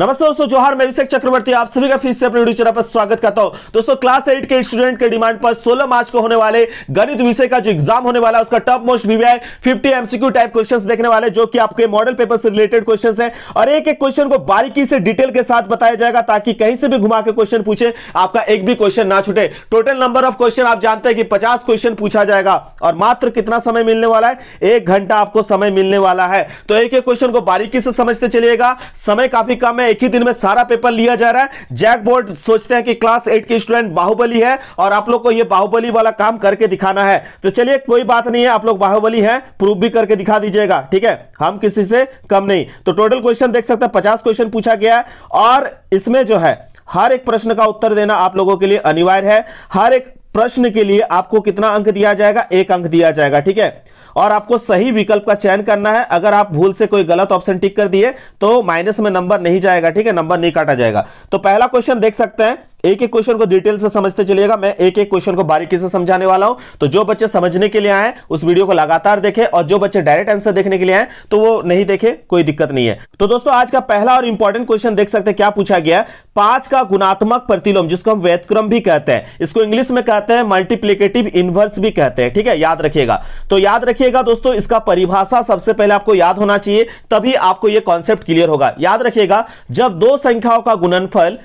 नमस्ते दोस्तों जोहार मैं अभिषेक चक्रवर्ती आप सभी का फिर से अपने यूट्यूब चैनल पर स्वागत करता हूं दोस्तों क्लास एट के स्टूडेंट के डिमांड पर 16 मार्च को होने वाले गणित विषय का जो एग्जाम होने वाला है उसका top most VVI 50 MCQ type questions देखने वाले जो कि आपके मॉडल पेपर से रिलेटेड क्वेश्चन है और एक एक क्वेश्चन को बारीकी से डिटेल के साथ बताया जाएगा ताकि कहीं से भी घुमा के क्वेश्चन पूछे आपका एक भी क्वेश्चन ना छूटे टोटल नंबर ऑफ क्वेश्चन आप जानते हैं कि पचास क्वेश्चन पूछा जाएगा और मात्र कितना समय मिलने वाला है एक घंटा आपको समय मिलने वाला है तो एक एक क्वेश्चन को बारीकी से समझते चलिएगा समय काफी कम है है एक ही दिन में सारा पेपर लिया जा रहा है जैक बोर्ड सोचते हैं कि क्लास एट के स्टूडेंट बाहुबली है और आप लोग को यह बाहुबली वाला काम करके दिखाना है तो चलिए कोई बात नहीं है आप लोग बाहुबली है प्रूफ भी करके दिखा दीजिएगा ठीक है हम किसी से कम नहीं तो टोटल क्वेश्चन देख सकते हैं पचास क्वेश्चन पूछा गया है और इसमें जो है हर एक प्रश्न का उत्तर देना आप लोगों के लिए अनिवार्य है हर एक प्रश्न के लिए आपको कितना अंक दिया जाएगा एक अंक दिया जाएगा ठीक है और आपको सही विकल्प का चयन करना है अगर आप भूल से कोई गलत ऑप्शन टिक कर दिए तो माइनस में नंबर नहीं जाएगा ठीक है नंबर नहीं काटा जाएगा तो पहला क्वेश्चन देख सकते हैं एक एक क्वेश्चन को डिटेल से समझते चलिएगा मैं एक एक क्वेश्चन को बारीकी से समझाने वाला हूं तो जो बच्चे समझने के लिए आए उस वीडियो को लगातार देखें और जो बच्चे डायरेक्ट आंसर देखने के लिए आए तो वो नहीं देखे कोई दिक्कत नहीं है तो दोस्तों आज का पहला और इंपॉर्टेंट क्वेश्चन देख सकते हैं क्या पूछा गया पांच का गुणात्मक प्रतिलोम जिसको हम व्यतक्रम भी कहते हैं इसको इंग्लिश में कहते हैं मल्टीप्लीकेटिव इनवर्स भी कहते हैं ठीक है याद रखिएगा तो याद रखिएगा दोस्तों इसका परिभाषा सबसे पहले आपको याद होना चाहिए तभी आपको यह कॉन्सेप्ट क्लियर होगा याद रखिएगा जब दो संख्याओं का गुणनफल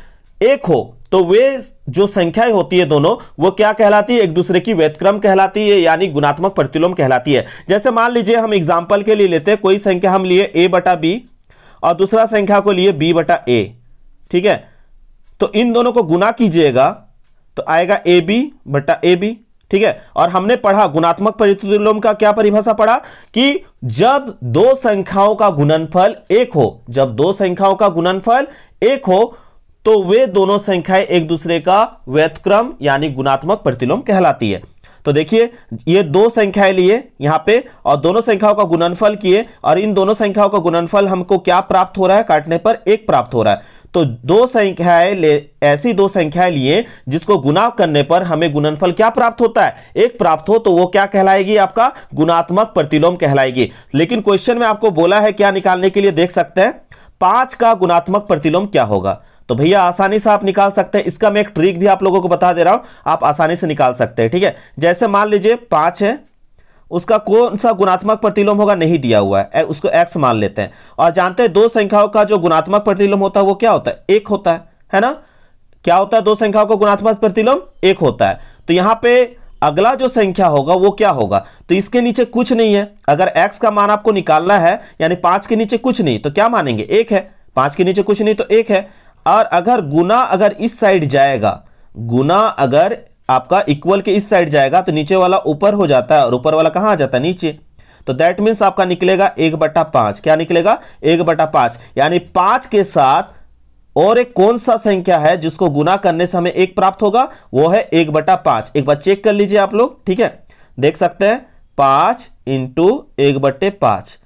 एक हो तो वे जो संख्याएं होती है दोनों वो क्या कहलाती है एक दूसरे की व्यतक्रम कहलाती है यानी गुणात्मक प्रतिलोम कहलाती है जैसे मान लीजिए हम एग्जाम्पल के लिए लेते हैं कोई संख्या हम लिए ए बटा बी और दूसरा संख्या को लिए बी बटा ए ठीक है तो इन दोनों को गुना कीजिएगा तो आएगा ए बी बटा ए बी ठीक है और हमने पढ़ा गुणात्मक प्रतिलोम का क्या परिभाषा पढ़ा कि जब दो संख्याओं का गुणनफल एक हो जब दो संख्याओं का गुणनफल एक हो तो वे दोनों संख्याएं एक दूसरे का व्यतक्रम यानी गुणात्मक प्रतिलोम कहलाती है तो देखिए ये दो संख्याएं लिए यहां पे और दोनों संख्याओं का गुणनफल किए और इन दोनों संख्याओं का गुणनफल हमको क्या प्राप्त हो रहा है काटने पर एक प्राप्त हो रहा है तो दो संख्याएं ले ऐसी दो संख्याएं लिए जिसको गुना करने पर हमें गुणनफल क्या प्राप्त होता है एक प्राप्त हो तो वो क्या कहलाएगी आपका गुणात्मक प्रतिलोम कहलाएगी लेकिन क्वेश्चन में आपको बोला है क्या निकालने के लिए देख सकते हैं पांच का गुणात्मक प्रतिलोम क्या होगा तो भैया आसानी से आप निकाल सकते हैं इसका मैं एक ट्रिक भी आप लोगों को बता दे रहा हूं आप आसानी से निकाल सकते हैं ठीक है जैसे मान लीजिए पांच है उसका कौन सा गुणात्मक प्रतिलोम होगा नहीं दिया हुआ है उसको एक्स मान लेते हैं और जानते हैं दो संख्याओं का जो गुणात्मक प्रतिलोम होता है वो क्या होता है एक होता है है ना क्या होता है दो संख्याओं का गुणात्मक प्रतिलोम एक होता है तो यहाँ पे अगला जो संख्या होगा वो क्या होगा तो इसके नीचे कुछ नहीं है अगर एक्स का मान आपको निकालना है यानी पांच के नीचे कुछ नहीं तो क्या मानेंगे एक है पांच के नीचे कुछ नहीं तो एक है और अगर गुना अगर इस साइड जाएगा गुना अगर आपका इक्वल के इस साइड जाएगा तो नीचे वाला ऊपर हो जाता है और ऊपर वाला कहाँ आ जाता है नीचे तो दैट मीन्स आपका निकलेगा एक बटा पाँच क्या निकलेगा एक बटा पाँच यानी पाँच के साथ और एक कौन सा संख्या है जिसको गुना करने से हमें एक प्राप्त होगा वो है एक बटा पाँच एक बार चेक कर लीजिए आप लोग ठीक है देख सकते हैं पाँच इंटू एक बटे पाँच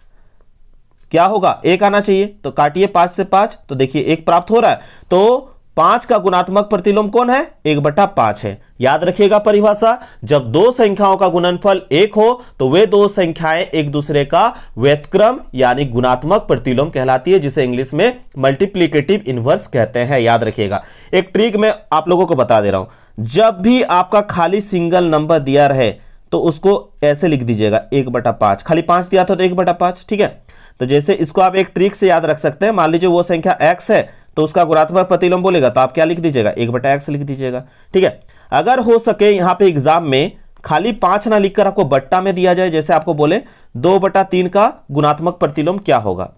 क्या होगा एक आना चाहिए तो काटिए पांच से पांच तो देखिए एक प्राप्त हो रहा है तो पांच का गुणात्मक प्रतिलोम कौन है एक बटा पांच है याद रखिएगा परिभाषा जब दो संख्याओं का गुणनफल एक हो तो वे दो संख्याएं एक दूसरे का व्यतक्रम यानी गुणात्मक प्रतिलोम कहलाती है जिसे इंग्लिश में मल्टीप्लीकेटिव इनवर्स कहते हैं याद रखिएगा एक ट्रिक मैं आप लोगों को बता दे रहा हूं जब भी आपका खाली सिंगल नंबर दिया रहे तो उसको ऐसे लिख दीजिएगा एक बटा पांच खाली पांच दिया था तो एक बटा पांच ठीक है तो जैसे इसको आप एक ट्रिक से याद रख सकते हैं मान लीजिए वो संख्या एक्स है तो उसका गुणात्मक प्रतिलोम बोलेगा तो आप क्या लिख दीजिएगा एक बटा एक्स लिख दीजिएगा ठीक है अगर हो सके यहाँ पे एग्जाम में खाली पांच ना लिखकर आपको बट्टा में दिया जाए जैसे आपको बोले दो बटा तीन का गुणात्मक प्रतिलोम क्या होगा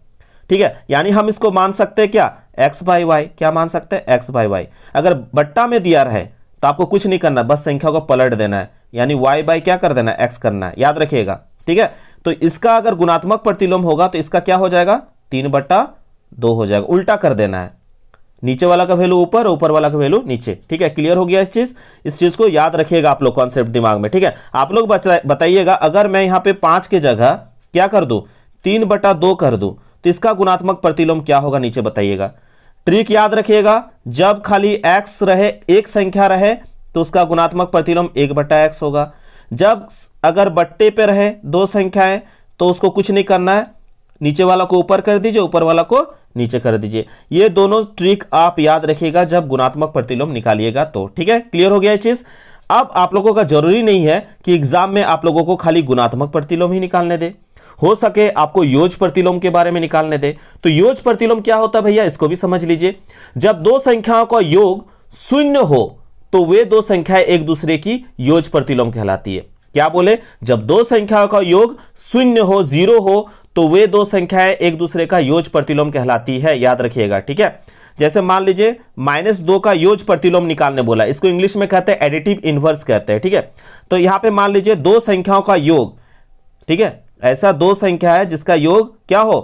ठीक है यानी हम इसको मान सकते हैं क्या एक्स बाई वाई क्या मान सकते हैं एक्स बाई वाई अगर बट्टा में दिया रहे तो आपको कुछ नहीं करना बस संख्या को पलट देना है यानी वाई बाई क्या कर देना है एक्स करना है याद रखिएगा ठीक है तो इसका अगर गुणात्मक प्रतिलोम होगा तो इसका क्या हो जाएगा तीन बट्टा दो हो जाएगा उल्टा कर देना है नीचे वाला का वैल्यू ऊपर ऊपर वाला का वैल्यू नीचे ठीक है क्लियर हो गया इस चीज इस चीज को याद रखिएगा आप लोग कॉन्सेप्ट दिमाग में ठीक है आप लोग बताइएगा अगर मैं यहां पे पांच की जगह क्या कर दू तीन बटा दो कर दू तो इसका गुणात्मक प्रतिलोम क्या होगा नीचे बताइएगा ट्रिक याद रखिएगा जब खाली एक्स रहे एक संख्या रहे तो उसका गुणात्मक प्रतिलोम एक बट्टा एक्स होगा जब अगर बट्टे पे रहे दो संख्याएं तो उसको कुछ नहीं करना है नीचे वाला को ऊपर कर दीजिए ऊपर वाला को नीचे कर दीजिए ये दोनों ट्रिक आप याद रखिएगा जब गुणात्मक प्रतिलोम निकालिएगा तो ठीक है क्लियर हो गया ये चीज़ अब आप लोगों का जरूरी नहीं है कि एग्जाम में आप लोगों को खाली गुणात्मक प्रतिलोम ही निकालने दे हो सके आपको योज प्रतिलोम के बारे में निकालने दे तो योज प्रतिलोम क्या होता है भैया इसको भी समझ लीजिए जब दो संख्याओं का योग शून्य हो तो वे दो संख्याएं एक दूसरे की योज प्रतिलोम कहलाती है क्या बोले जब दो संख्याओं का योग शून्य हो जीरो हो तो वे दो संख्याएं एक दूसरे का योज प्रतिलोम कहलाती है याद रखिएगा ठीक है जैसे मान लीजिए माइनस दो का योज प्रतिलोम निकालने बोला इसको इंग्लिश में कहते हैं एडिटिव इनवर्स कहते हैं ठीक है तो यहां पे मान लीजिए दो संख्याओं का योग ठीक है ऐसा दो संख्या है जिसका योग क्या हो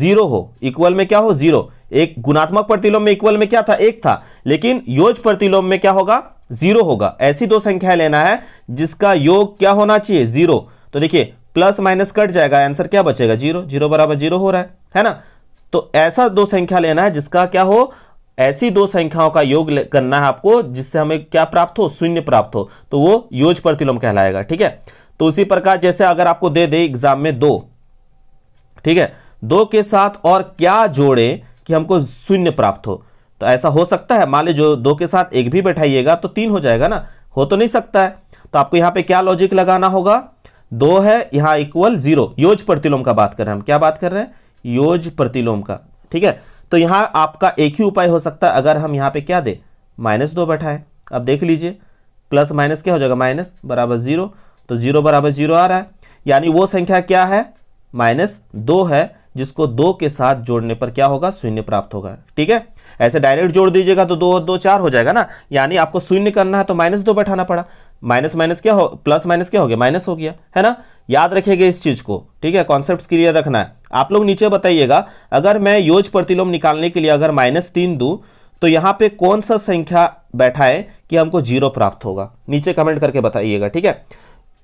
जीरो हो इक्वल में क्या हो जीरो एक गुणात्मक प्रतिलोम में इक्वल में क्या था एक था लेकिन योज प्रतिलोम में क्या होगा जीरो होगा ऐसी दो संख्याएं लेना है जिसका योग क्या होना चाहिए जीरो तो देखिए प्लस माइनस कट जाएगा आंसर क्या बचेगा जीरो जीरो बराबर जीरो हो रहा है है ना तो ऐसा दो संख्या लेना है जिसका क्या हो ऐसी दो संख्याओं का योग करना है आपको जिससे हमें क्या प्राप्त हो शून्य प्राप्त हो तो वो योज प्रतिलोम कहलाएगा ठीक है तो उसी प्रकार जैसे अगर आपको दे दे एग्जाम में दो ठीक है दो के साथ और क्या जोड़े कि हमको शून्य प्राप्त हो तो ऐसा हो सकता है मान लीजिए जो दो के साथ एक भी बैठाइएगा तो तीन हो जाएगा ना हो तो नहीं सकता है तो आपको यहाँ पे क्या लॉजिक लगाना होगा दो है यहाँ इक्वल जीरो योज प्रतिलोम का बात कर रहे हैं हम क्या बात कर रहे हैं योज प्रतिलोम का ठीक है तो यहाँ आपका एक ही उपाय हो सकता है अगर हम यहाँ पे क्या दे माइनस दो बैठाएं अब देख लीजिए प्लस माइनस क्या हो जाएगा माइनस बराबर जीरो तो जीरो बराबर जीरो आ रहा है यानी वो संख्या क्या है माइनस दो है जिसको दो के साथ जोड़ने पर क्या होगा शून्य प्राप्त होगा ठीक है ऐसे डायरेक्ट जोड़ दीजिएगा तो दो दो चार हो जाएगा ना यानी आपको शून्य करना है तो माइनस दो बैठाना पड़ा माइनस माइनस क्या हो प्लस माइनस क्या हो गया माइनस हो गया है ना याद रखिएगा इस चीज़ को ठीक है कॉन्सेप्ट क्लियर रखना है आप लोग नीचे बताइएगा अगर मैं योज प्रतिलोम निकालने के लिए अगर माइनस तीन तो यहां पर कौन सा संख्या बैठाएं कि हमको जीरो प्राप्त होगा नीचे कमेंट करके बताइएगा ठीक है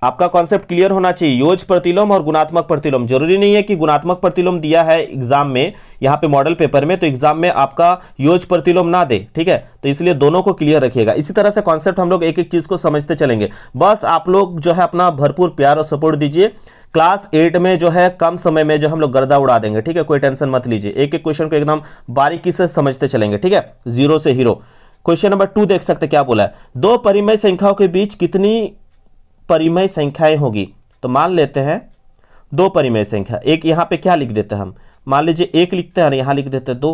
आपका कॉन्सेप्ट क्लियर होना चाहिए योज प्रतिलोम और गुणात्मक प्रतिलोम जरूरी नहीं है कि गुणात्मक प्रतिलोम दिया है एग्जाम में यहाँ पे मॉडल पेपर में तो एग्जाम में आपका योज प्रतिलोम ना दे ठीक है तो इसलिए दोनों को क्लियर रखिएगा इसी तरह से कॉन्सेप्ट हम लोग एक एक चीज को समझते चलेंगे बस आप लोग जो है अपना भरपूर प्यार और सपोर्ट दीजिए क्लास एट में जो है कम समय में जो हम लोग गर्दा उड़ा देंगे ठीक है कोई टेंशन मत लीजिए एक एक क्वेश्चन को एकदम बारीकी से समझते चलेंगे ठीक है जीरो से हीरो क्वेश्चन नंबर टू देख सकते क्या बोला है दो परिमय संख्याओं के बीच कितनी परिमय संख्याएं होगी तो मान लेते हैं दो परिमय संख्या एक यहाँ पे क्या लिख देते हैं हम मान लीजिए एक लिखते हैं और यहाँ लिख देते हैं दो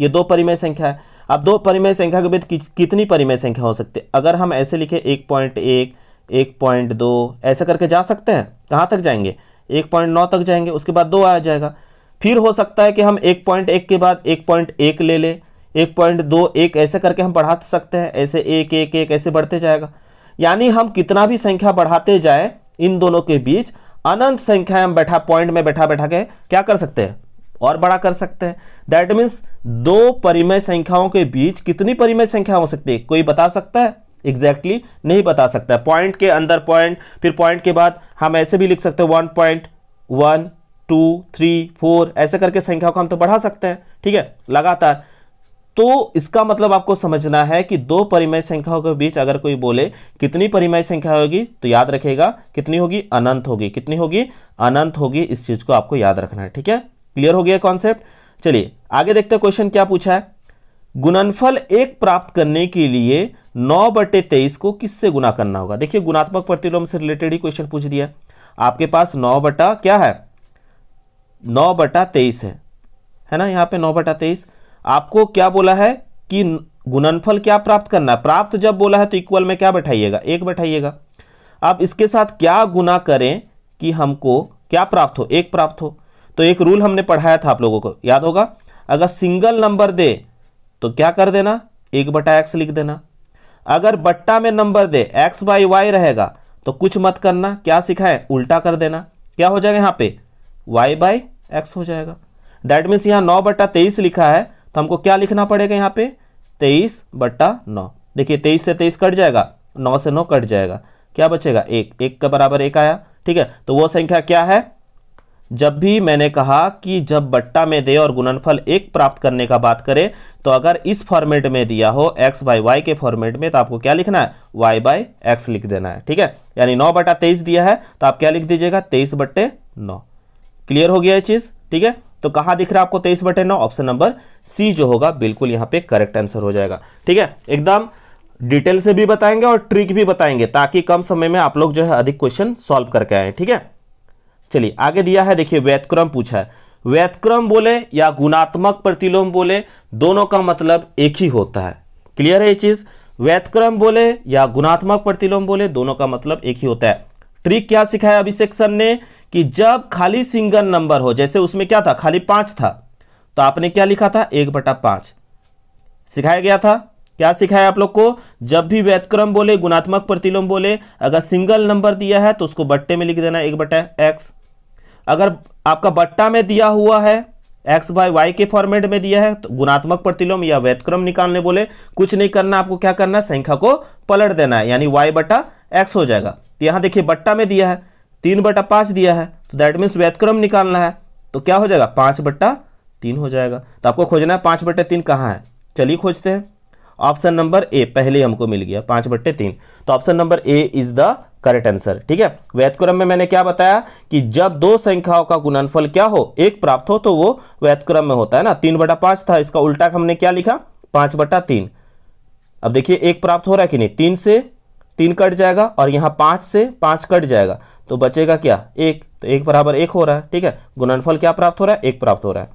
ये दो परिमय संख्या है अब दो परिमय संख्या के बीच कितनी परिमय संख्या हो सकती है अगर हम ऐसे लिखे एक पॉइंट एक एक पॉइंट दो ऐसे करके जा सकते हैं कहाँ तक जाएंगे एक पॉइंट नौ तक जाएंगे उसके बाद दो आ जाएगा फिर हो सकता है कि हम एक पॉइंट एक के बाद एक पॉइंट एक ले लें एक पॉइंट दो एक ऐसे करके हम बढ़ा सकते हैं ऐसे एक एक एक ऐसे बढ़ते जाएगा यानी हम कितना भी संख्या बढ़ाते जाएं इन दोनों के बीच अनंत संख्या हम बैठा पॉइंट में बैठा बैठा के क्या कर सकते हैं और बड़ा कर सकते हैं दैट मीन्स दो परिमय संख्याओं के बीच कितनी परिमय संख्या हो सकती है कोई बता सकता है एग्जैक्टली exactly नहीं बता सकता पॉइंट के अंदर पॉइंट फिर पॉइंट के बाद हम ऐसे भी लिख सकते हैं one point one two three four ऐसे करके संख्याओं को हम तो बढ़ा सकते हैं ठीक है लगातार तो इसका मतलब आपको समझना है कि दो परिमेय संख्याओं के बीच अगर कोई बोले कितनी परिमेय संख्या होगी तो याद रखेगा कितनी होगी अनंत होगी कितनी होगी अनंत होगी इस चीज़ को आपको याद रखना है ठीक है क्लियर हो गया कॉन्सेप्ट चलिए आगे देखते हैं क्वेश्चन क्या पूछा है गुणनफल एक प्राप्त करने के लिए नौ बटे तेईस को किससे गुना करना होगा देखिए गुणात्मक प्रतिलोम से रिलेटेड ही क्वेश्चन पूछ दिया आपके पास नौ बटा क्या है नौ बटा तेईस है है ना यहाँ पे नौ बटा तेईस आपको क्या बोला है कि गुणनफल क्या प्राप्त करना है प्राप्त जब बोला है तो इक्वल में क्या बैठाइएगा एक बैठाइएगा आप इसके साथ क्या गुना करें कि हमको क्या प्राप्त हो एक प्राप्त हो तो एक रूल हमने पढ़ाया था आप लोगों को याद होगा अगर सिंगल नंबर दे तो क्या कर देना एक बटा एक्स लिख देना अगर बट्टा में नंबर दे एक्स बाई वाई रहेगा तो कुछ मत करना क्या सिखाएं उल्टा कर देना क्या हो जाएगा यहाँ पे वाई बाई एक्स हो जाएगा दैट मीन्स यहाँ नौ बट्टा तेईस लिखा है तो हमको क्या लिखना पड़ेगा यहाँ पे तेईस बट्टा नौ देखिए तेईस से तेईस कट जाएगा नौ से नौ कट जाएगा क्या बचेगा एक एक का बराबर एक आया ठीक है तो वो संख्या क्या है जब भी मैंने कहा कि जब बट्टा में दे और गुणनफल एक प्राप्त करने का बात करें तो अगर इस फॉर्मेट में दिया हो एक्स बाई वाई के फॉर्मेट में तो आपको क्या लिखना है वाई बाई एक्स लिख देना है ठीक है यानी नौ बटा तेईस दिया है तो आप क्या लिख दीजिएगा तेईस बट्टे नौ क्लियर हो गया ये चीज़ ठीक है तो कहाँ दिख रहा है आपको तेईस बटे नौ ऑप्शन नंबर सी जो होगा बिल्कुल यहाँ पे करेक्ट आंसर हो जाएगा ठीक है एकदम डिटेल से भी बताएंगे और ट्रिक भी बताएंगे ताकि कम समय में आप लोग जो है अधिक क्वेश्चन सॉल्व करके आए ठीक है चलिए आगे दिया है देखिए व्यतक्रम पूछा है व्यतक्रम बोले या गुणात्मक प्रतिलोम बोले दोनों का मतलब एक ही होता है क्लियर है ये चीज़ व्यतक्रम बोले या गुणात्मक प्रतिलोम बोले दोनों का मतलब एक ही होता है ट्रिक क्या सिखाया अभिषेक सर ने कि जब खाली सिंगल नंबर हो जैसे उसमें क्या था खाली पांच था तो आपने क्या लिखा था एक बटा पांच सिखाया गया था क्या सिखाया आप लोग को जब भी व्यतक्रम बोले गुणात्मक प्रतिलोम बोले अगर सिंगल नंबर दिया है तो उसको बट्टे में लिख देना एक बटा एक्स अगर आपका बट्टा में दिया हुआ है एक्स बाय वाई के फॉर्मेट में दिया है तो गुणात्मक प्रतिलोम या व्यतक्रम निकालने बोले कुछ नहीं करना आपको क्या करना संख्या को पलट देना है यानी वाई बटा एक्स हो जाएगा तो यहां देखिए बट्टा में दिया है तीन बटा पांच दिया है तो दैट मीन्स व्यतक्रम निकालना है तो क्या हो जाएगा पांच बट्टा तीन हो जाएगा तो आपको खोजना है पांच बट्टे तीन कहाँ है चलिए खोजते हैं ऑप्शन नंबर ए पहले हमको मिल गया पांच बट्टे तीन तो option number A is the correct answer ठीक है व्यतक्रम में मैंने क्या बताया कि जब दो संख्याओं का गुणनफल क्या हो एक प्राप्त हो तो वो व्यतक्रम में होता है ना तीन बटा पांच था इसका उल्टा हमने क्या लिखा पांच बटा तीन अब देखिए एक प्राप्त हो रहा है कि नहीं तीन से तीन कट जाएगा और यहां पांच से पांच कट जाएगा तो बचेगा क्या एक तो एक बराबर एक हो रहा है ठीक है गुणनफल क्या प्राप्त हो रहा है एक प्राप्त हो रहा है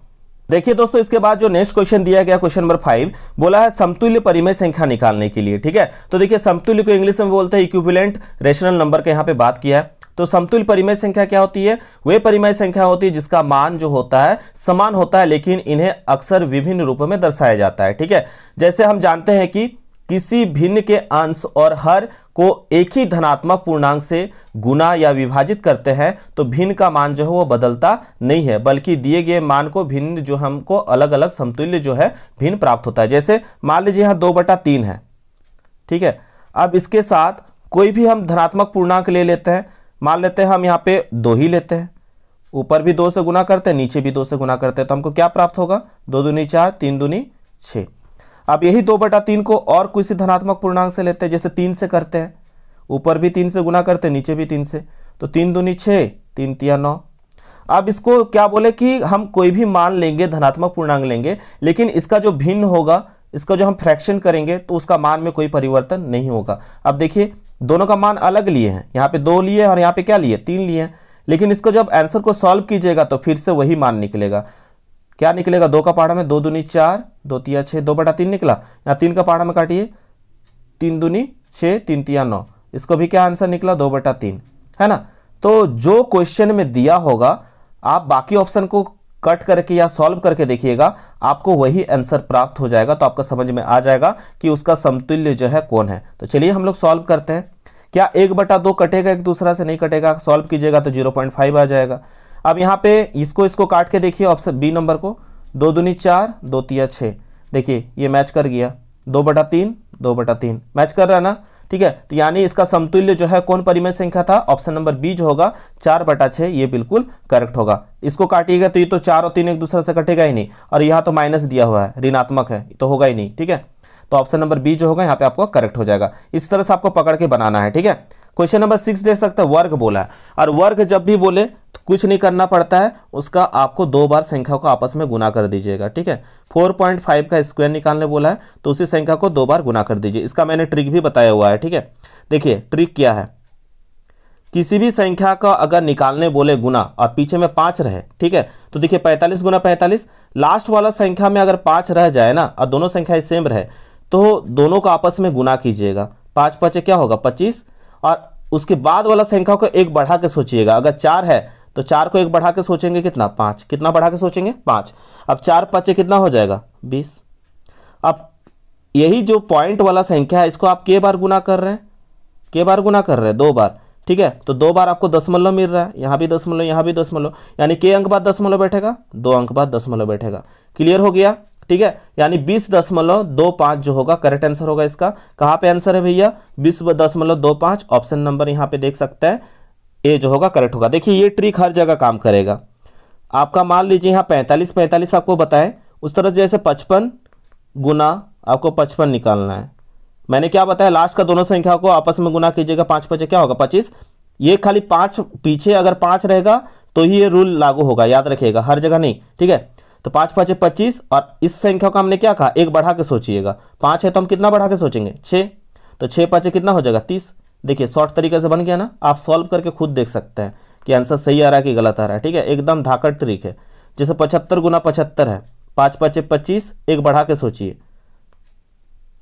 देखिए दोस्तों इसके बाद जो नेक्स्ट क्वेश्चन दिया गया क्वेश्चन नंबर फाइव बोला है समतुल्य परिमय संख्या निकालने के लिए ठीक है तो देखिए समतुल्य को इंग्लिश में बोलते हैं इक्विवेलेंट रेशनल नंबर का यहाँ पे बात किया है तो समतुल्य परिमय संख्या क्या होती है वे परिमय संख्या होती है जिसका मान जो होता है समान होता है लेकिन इन्हें अक्सर विभिन्न रूपों में दर्शाया जाता है ठीक है जैसे हम जानते हैं कि किसी भिन्न के अंश और हर को एक ही धनात्मक पूर्णांक से गुना या विभाजित करते हैं तो भिन्न का मान जो है वो बदलता नहीं है बल्कि दिए गए मान को भिन्न जो हमको अलग अलग समतुल्य जो है भिन्न प्राप्त होता है जैसे मान लीजिए यहाँ दो बटा तीन है ठीक है अब इसके साथ कोई भी हम धनात्मक पूर्णांक ले लेते हैं मान लेते हैं हम यहाँ पे दो ही लेते हैं ऊपर भी दो से गुना करते हैं नीचे भी दो से गुना करते हैं तो हमको क्या प्राप्त होगा दो दूनी चार तीन दूनी छः अब यही दो बटा तीन को और किसी धनात्मक पूर्णांक से लेते हैं जैसे तीन से करते हैं ऊपर भी तीन से गुना करते हैं नीचे भी तीन से तो तीन दूनी छः तीन तिया नौ अब इसको क्या बोले कि हम कोई भी मान लेंगे धनात्मक पूर्णांक लेंगे लेकिन इसका जो भिन्न होगा इसका जो हम फ्रैक्शन करेंगे तो उसका मान में कोई परिवर्तन नहीं होगा अब देखिए दोनों का मान अलग लिए हैं यहाँ पे दो लिए और यहाँ पे क्या लिए तीन लिए हैं लेकिन इसको जब आंसर को सॉल्व कीजिएगा तो फिर से वही मान निकलेगा क्या निकलेगा दो का पहाड़ा में दो दूनी चार दो तिया छः दो बटा तीन निकला यहाँ तीन का पहाड़ा में काटिए तीन दूनी छः तीन तिया नौ इसको भी क्या आंसर निकला दो बटा तीन है ना तो जो क्वेश्चन में दिया होगा आप बाकी ऑप्शन को कट करके या सॉल्व करके देखिएगा आपको वही आंसर प्राप्त हो जाएगा तो आपका समझ में आ जाएगा कि उसका समतुल्य जो है कौन है तो चलिए हम लोग सॉल्व करते हैं क्या एक बटा दो कटेगा एक दूसरा से नहीं कटेगा सॉल्व कीजिएगा तो जीरो पॉइंट फाइव आ जाएगा अब यहाँ पे इसको इसको काट के देखिए ऑप्शन बी नंबर को दो दूनी चार दो तिया छः देखिए ये मैच कर गया दो बटा तीन दो बटा तीन मैच कर रहा है ना ठीक है तो यानी इसका समतुल्य जो है कौन परिमेय संख्या था ऑप्शन नंबर बी जो होगा चार बटा छः ये बिल्कुल करेक्ट होगा इसको काटिएगा तो ये तो चार और तीन एक दूसरे से कटेगा ही नहीं और यहाँ तो माइनस दिया हुआ है ऋणात्मक है तो होगा ही नहीं ठीक है तो ऑप्शन नंबर बी जो होगा यहाँ पे आपको करेक्ट हो जाएगा इस तरह से आपको पकड़ के बनाना है ठीक है क्वेश्चन नंबर सिक्स देख सकते हैं वर्ग बोला है और वर्ग जब भी बोले तो कुछ नहीं करना पड़ता है उसका आपको दो बार संख्या को आपस में गुना कर दीजिएगा ठीक है 4.5 का स्क्वायर निकालने बोला है तो उसी संख्या को दो बार गुना कर दीजिए इसका मैंने ट्रिक भी बताया हुआ है ठीक है देखिए ट्रिक क्या है किसी भी संख्या का अगर निकालने बोले गुना और पीछे में पाँच रहे ठीक है तो देखिए पैंतालीस गुना पैंतालीस लास्ट वाला संख्या में अगर पाँच रह जाए ना और दोनों संख्याएं सेम रहे तो दोनों को आपस में गुना कीजिएगा पाँच पाँच क्या होगा पच्चीस और उसके बाद वाला संख्या को एक बढ़ा के सोचिएगा अगर चार है तो चार को एक बढ़ा के सोचेंगे कितना पाँच कितना बढ़ा के सोचेंगे पाँच अब चार पचे कितना हो जाएगा बीस अब यही जो पॉइंट वाला संख्या है इसको आप के बार गुना कर रहे हैं के बार गुना कर रहे हैं दो बार ठीक है तो दो बार आपको दशमलव मिल रहा है यहाँ भी दशमलव यहाँ भी दशमलव यानी के अंक बाद दशमलव बैठेगा दो अंक बाद दशमलव बैठेगा क्लियर हो गया ठीक है यानी बीस दशमलव दो पाँच जो होगा करेक्ट आंसर होगा इसका कहाँ पे आंसर है भैया बीस दशमलव दो पाँच ऑप्शन नंबर यहाँ पे देख सकते हैं ए जो होगा करेक्ट होगा देखिए ये ट्रिक हर जगह काम करेगा आपका मान लीजिए यहाँ पैंतालीस पैंतालीस आपको बताएं उस तरह जैसे पचपन गुना आपको पचपन निकालना है मैंने क्या बताया लास्ट का दोनों संख्या को आपस में गुना कीजिएगा पाँच पचे क्या होगा पच्चीस ये खाली पाँच पीछे अगर पाँच रहेगा तो ही ये रूल लागू होगा याद रखिएगा हर जगह नहीं ठीक है तो पाँच पाँच पच्चीस और इस संख्या का हमने क्या कहा एक बढ़ा के सोचिएगा पाँच है तो हम कितना बढ़ा के सोचेंगे छः तो छः पाँच कितना हो जाएगा तीस देखिए शॉर्ट तरीके से बन गया ना आप सॉल्व करके खुद देख सकते हैं कि आंसर सही आ रहा है कि गलत आ रहा है ठीक है एकदम धाकड़ ट्रिक है जैसे पचहत्तर गुना पचहत्तर है पाँच पाँच पच्चीस एक बढ़ा के सोचिए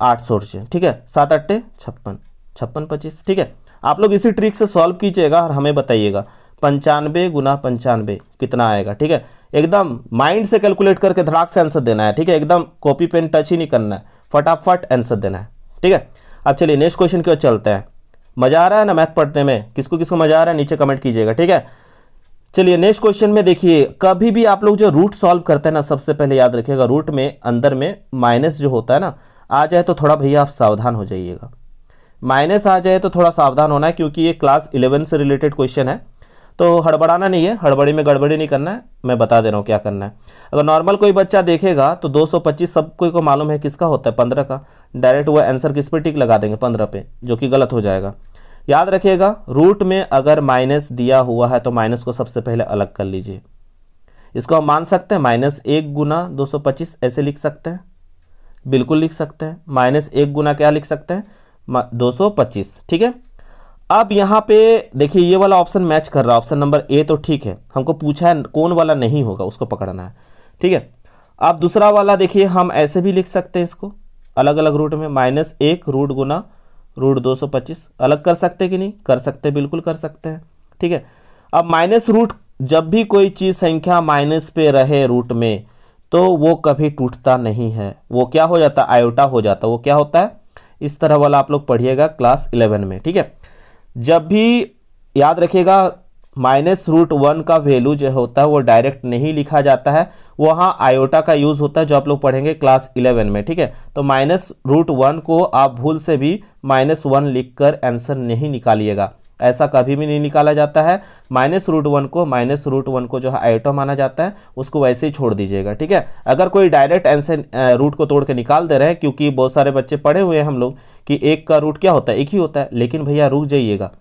आठ सौ रुपये ठीक है सात अट्ठे छप्पन छप्पन पच्चीस ठीक है आप लोग इसी ट्रिक से सॉल्व कीजिएगा और हमें बताइएगा पंचानवे गुना पंचानवे कितना आएगा ठीक है एकदम माइंड से कैलकुलेट करके धड़ाक से आंसर देना है ठीक है एकदम कॉपी पेन टच ही नहीं करना है फटाफट आंसर देना है ठीक है अब चलिए नेक्स्ट क्वेश्चन की ओर चलते हैं मज़ा आ रहा है ना मैथ पढ़ने में किसको किसको मज़ा आ रहा है नीचे कमेंट कीजिएगा ठीक है चलिए नेक्स्ट क्वेश्चन में देखिए कभी भी आप लोग जो रूट सॉल्व करते हैं ना सबसे पहले याद रखिएगा रूट में अंदर में माइनस जो होता है ना आ जाए तो थोड़ा भैया आप सावधान हो जाइएगा माइनस आ जाए तो थोड़ा सावधान होना है क्योंकि ये क्लास इलेवन से रिलेटेड क्वेश्चन है तो हड़बड़ाना नहीं है हड़बड़ी में गड़बड़ी नहीं करना है मैं बता दे रहा हूँ क्या करना है अगर नॉर्मल कोई बच्चा देखेगा तो 225 सब कोई को मालूम है किसका होता है पंद्रह का डायरेक्ट वह आंसर किस पर टिक लगा देंगे पंद्रह पे जो कि गलत हो जाएगा याद रखिएगा रूट में अगर माइनस दिया हुआ है तो माइनस को सबसे पहले अलग कर लीजिए इसको हम मान सकते हैं माइनस एक गुना दो सौ पच्चीस ऐसे लिख सकते हैं बिल्कुल लिख सकते हैं माइनस एक गुना क्या लिख सकते हैं दो सौ पच्चीस ठीक है अब यहाँ पे देखिए ये वाला ऑप्शन मैच कर रहा है ऑप्शन नंबर ए तो ठीक है हमको पूछा है कौन वाला नहीं होगा उसको पकड़ना है ठीक है अब दूसरा वाला देखिए हम ऐसे भी लिख सकते हैं इसको अलग अलग रूट में माइनस एक रूट गुना रूट दो सौ पच्चीस अलग कर सकते कि नहीं कर सकते बिल्कुल कर सकते हैं ठीक है अब माइनस रूट जब भी कोई चीज़ संख्या माइनस पे रहे रूट में तो वो कभी टूटता नहीं है वो क्या हो जाता आयोटा हो जाता वो क्या होता है इस तरह वाला आप लोग पढ़िएगा क्लास इलेवन में ठीक है जब भी याद रखिएगा माइनस रूट वन का वैल्यू जो होता है वो डायरेक्ट नहीं लिखा जाता है वहाँ आयोटा का यूज़ होता है जो आप लोग पढ़ेंगे क्लास इलेवन में ठीक है तो माइनस रूट वन को आप भूल से भी माइनस वन लिख कर आंसर नहीं निकालिएगा ऐसा कभी भी नहीं निकाला जाता है माइनस रूट वन को माइनस रूट वन को जो है आइटम माना जाता है उसको वैसे ही छोड़ दीजिएगा ठीक है अगर कोई डायरेक्ट एंसर रूट को तोड़ के निकाल दे रहे हैं क्योंकि बहुत सारे बच्चे पढ़े हुए हैं हम लोग कि एक का रूट क्या होता है एक ही होता है लेकिन भैया रुक जाइएगा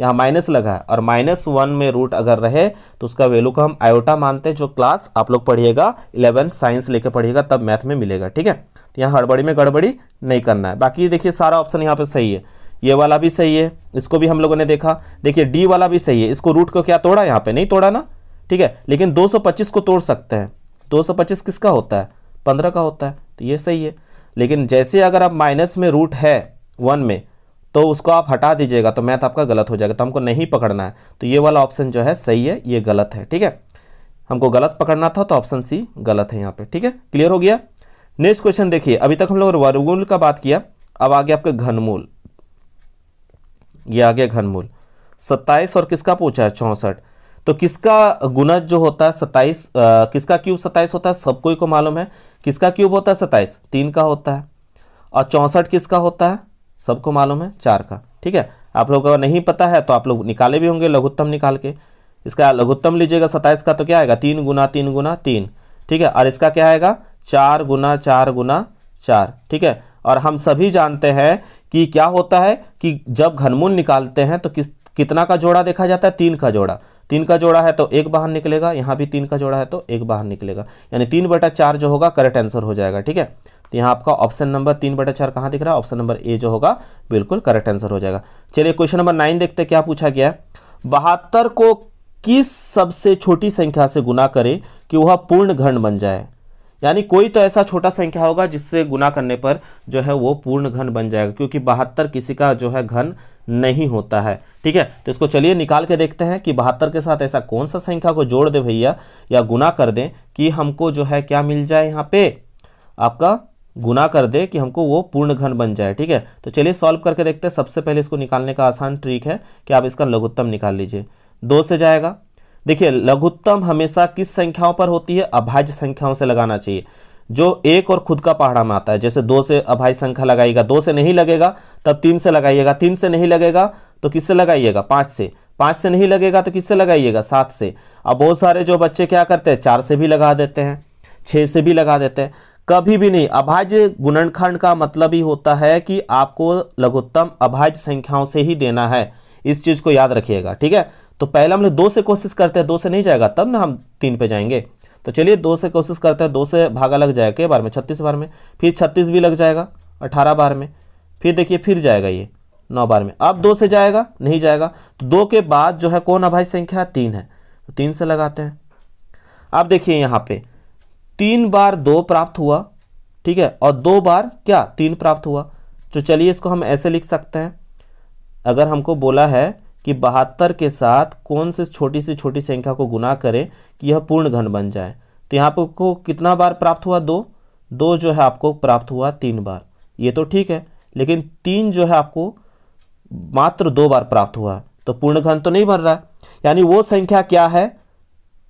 यहाँ माइनस लगा है और माइनस वन में रूट अगर रहे तो उसका वैल्यू को हम आयोटा मानते हैं जो क्लास आप लोग पढ़िएगा इलेवन साइंस लेकर पढ़िएगा तब मैथ में मिलेगा ठीक है तो यहाँ हड़बड़ी में गड़बड़ी नहीं करना है बाकी देखिए सारा ऑप्शन यहाँ पर सही है ये वाला भी सही है इसको भी हम लोगों ने देखा देखिए डी वाला भी सही है इसको रूट को क्या तोड़ा यहाँ पे नहीं तोड़ा ना ठीक है लेकिन 225 को तोड़ सकते हैं 225 किसका होता है 15 का होता है तो ये सही है लेकिन जैसे अगर आप माइनस में रूट है वन में तो उसको आप हटा दीजिएगा तो मैथ आपका गलत हो जाएगा तो हमको नहीं पकड़ना है तो ये वाला ऑप्शन जो है सही है ये गलत है ठीक है हमको गलत पकड़ना था तो ऑप्शन सी गलत है यहाँ पर ठीक है क्लियर हो गया नेक्स्ट क्वेश्चन देखिए अभी तक हम लोग वर्गमूल का बात किया अब आगे आपका घनमूल ये आ गया घनमूल सत्ताईस और किसका पूछा है चौंसठ तो किसका गुणज जो होता है सत्ताईस किसका क्यूब सत्ताईस होता है सबको को मालूम है किसका क्यूब होता है सत्ताईस तीन का होता है और चौंसठ किसका होता है सबको मालूम है चार का ठीक है आप लोगों को नहीं पता है तो आप लोग निकाले भी होंगे लघुत्तम निकाल के इसका लघुत्तम लीजिएगा सत्ताईस का तो क्या आएगा तीन गुना तीन गुना तीन ठीक है और इसका क्या आएगा चार गुना चार गुना चार ठीक है और हम सभी जानते हैं कि क्या होता है कि जब घनमूल निकालते हैं तो किस कितना का जोड़ा देखा जाता है तीन का जोड़ा तीन का जोड़ा है तो एक बाहर निकलेगा यहाँ भी तीन का जोड़ा है तो एक बाहर निकलेगा यानी तीन बटा चार जो होगा करेक्ट आंसर हो जाएगा ठीक है तो यहाँ आपका ऑप्शन नंबर तीन बटा चार कहाँ दिख रहा है ऑप्शन नंबर ए जो होगा बिल्कुल करेक्ट आंसर हो जाएगा चलिए क्वेश्चन नंबर नाइन देखते क्या पूछा गया है बहत्तर को किस सबसे छोटी संख्या से गुना करें कि वह पूर्ण घन बन जाए यानी कोई तो ऐसा छोटा संख्या होगा जिससे गुना करने पर जो है वो पूर्ण घन बन जाएगा क्योंकि बहत्तर किसी का जो है घन नहीं होता है ठीक है तो इसको चलिए निकाल के देखते हैं कि बहत्तर के साथ ऐसा कौन सा संख्या को जोड़ दे भैया या गुना कर दें कि हमको जो है क्या मिल जाए यहाँ पे आपका गुना कर दे कि हमको वो पूर्ण घन बन जाए ठीक है तो चलिए सॉल्व करके देखते हैं सबसे पहले इसको निकालने का आसान ट्रिक है कि आप इसका लघुत्तम निकाल लीजिए दो से जाएगा देखिए लघुत्तम हमेशा किस संख्याओं पर होती है अभाज्य संख्याओं से लगाना चाहिए जो एक और खुद का पहाड़ा में आता है जैसे दो से अभाज्य संख्या लगाइएगा दो से नहीं लगेगा तब तीन से लगाइएगा तीन से नहीं लगेगा तो किससे लगाइएगा पाँच से पाँच से नहीं लगेगा तो किससे लगाइएगा सात से अब बहुत सारे जो बच्चे क्या करते हैं चार से भी लगा देते हैं छः से भी लगा देते हैं कभी भी नहीं अभाज्य गुणनखंड का मतलब ही होता है कि आपको लघुत्तम अभाज्य संख्याओं से ही देना है इस चीज़ को याद रखिएगा ठीक है तो पहले हम लोग दो से कोशिश करते हैं दो से नहीं जाएगा तब ना हम तीन पे जाएंगे तो चलिए दो से कोशिश करते हैं दो से भागा लग जाएगा कई बार में छत्तीस बार में फिर छत्तीस भी लग जाएगा अठारह बार में फिर देखिए फिर जाएगा ये नौ बार में अब दो से जाएगा नहीं जाएगा तो दो के बाद जो है कौन अभाज्य संख्या तीन है तो तीन से लगाते हैं अब देखिए यहाँ पे तीन बार दो प्राप्त हुआ ठीक है और दो बार क्या तीन प्राप्त हुआ तो चलिए इसको हम ऐसे लिख सकते हैं अगर हमको बोला है कि बहत्तर के साथ कौन से छोटी से छोटी संख्या को गुना करें कि यह पूर्ण घन बन जाए तो यहाँ पर को कितना बार प्राप्त हुआ दो दो जो है आपको प्राप्त हुआ तीन बार ये तो ठीक है लेकिन तीन जो है आपको मात्र दो बार प्राप्त हुआ तो पूर्ण घन तो नहीं बन रहा यानी वो संख्या क्या है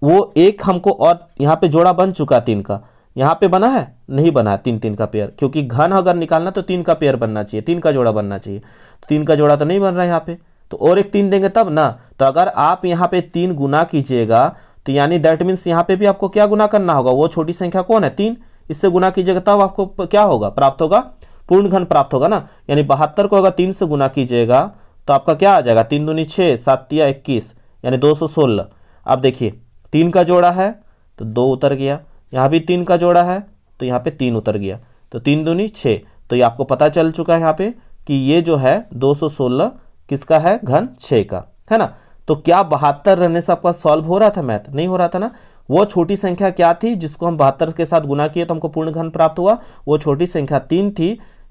वो एक हमको और यहाँ पे जोड़ा बन चुका तीन का यहाँ पे बना है नहीं बना है तीन तीन का पेयर क्योंकि घन अगर निकालना तो तीन का पेयर बनना चाहिए तीन का जोड़ा बनना चाहिए तो तीन का जोड़ा तो नहीं बन रहा है यहाँ पे तो और एक तीन देंगे तब ना तो अगर आप यहाँ पे तीन गुना कीजिएगा तो यानी दैट मीन्स यहाँ पे भी आपको क्या गुना करना होगा वो छोटी संख्या कौन है तीन इससे गुना कीजिएगा तब आपको क्या होगा प्राप्त होगा पूर्ण घन प्राप्त होगा ना यानी बहत्तर को अगर तीन से गुना कीजिएगा तो आपका क्या आ जाएगा तीन दूनी छः या इक्कीस यानी दो सौ सोलह अब देखिए तीन का जोड़ा है तो दो उतर गया यहाँ भी तीन का जोड़ा है तो यहाँ पे तीन उतर गया तो तीन दूनी छः तो ये आपको पता चल चुका है यहाँ पे कि ये जो है दो सौ सोलह किसका है घन छः का है ना तो क्या बहत्तर रहने से आपका सॉल्व हो रहा था मैथ नहीं हो रहा था ना वो छोटी संख्या क्या थी जिसको हम बहत्तर के साथ गुना किए तो हमको पूर्ण घन प्राप्त हुआ वो छोटी संख्या तीन थी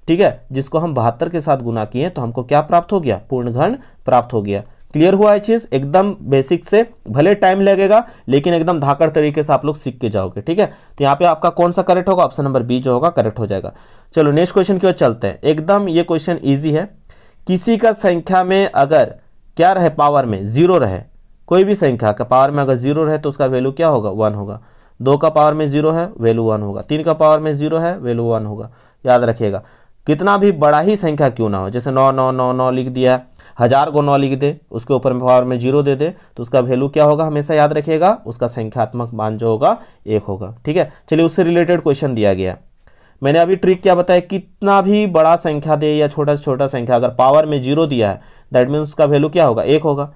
ठीक है जिसको हम बहत्तर के साथ गुना किए तो हमको क्या प्राप्त हो गया पूर्ण घन प्राप्त हो गया क्लियर हुआ है चीज़ एकदम बेसिक से भले टाइम लगेगा लेकिन एकदम धाकड़ तरीके से आप लोग सीख के जाओगे ठीक है तो यहाँ पे आपका कौन सा करेक्ट होगा ऑप्शन नंबर बी जो होगा करेक्ट हो जाएगा चलो नेक्स्ट क्वेश्चन की ओर चलते हैं एकदम ये क्वेश्चन ईजी है किसी का संख्या में अगर क्या रहे पावर में ज़ीरो रहे कोई भी संख्या का पावर में अगर ज़ीरो रहे तो उसका वैल्यू क्या होगा वन होगा दो का पावर में ज़ीरो है वैल्यू वन होगा तीन का पावर में ज़ीरो है वैल्यू वन होगा याद रखिएगा कितना भी बड़ा ही संख्या क्यों ना हो जैसे नौ नौ नौ नौ लिख दिया हज़ार को नौ लिख दे उसके ऊपर में पावर में जीरो दे दे तो उसका वैल्यू क्या होगा हमेशा याद रखिएगा उसका संख्यात्मक मान जो होगा एक होगा ठीक है चलिए उससे रिलेटेड क्वेश्चन दिया गया मैंने अभी ट्रिक क्या बताया कितना भी बड़ा संख्या दे या छोटा से छोटा संख्या अगर पावर में जीरो दिया है दैट मीन्स उसका वैल्यू क्या होगा एक होगा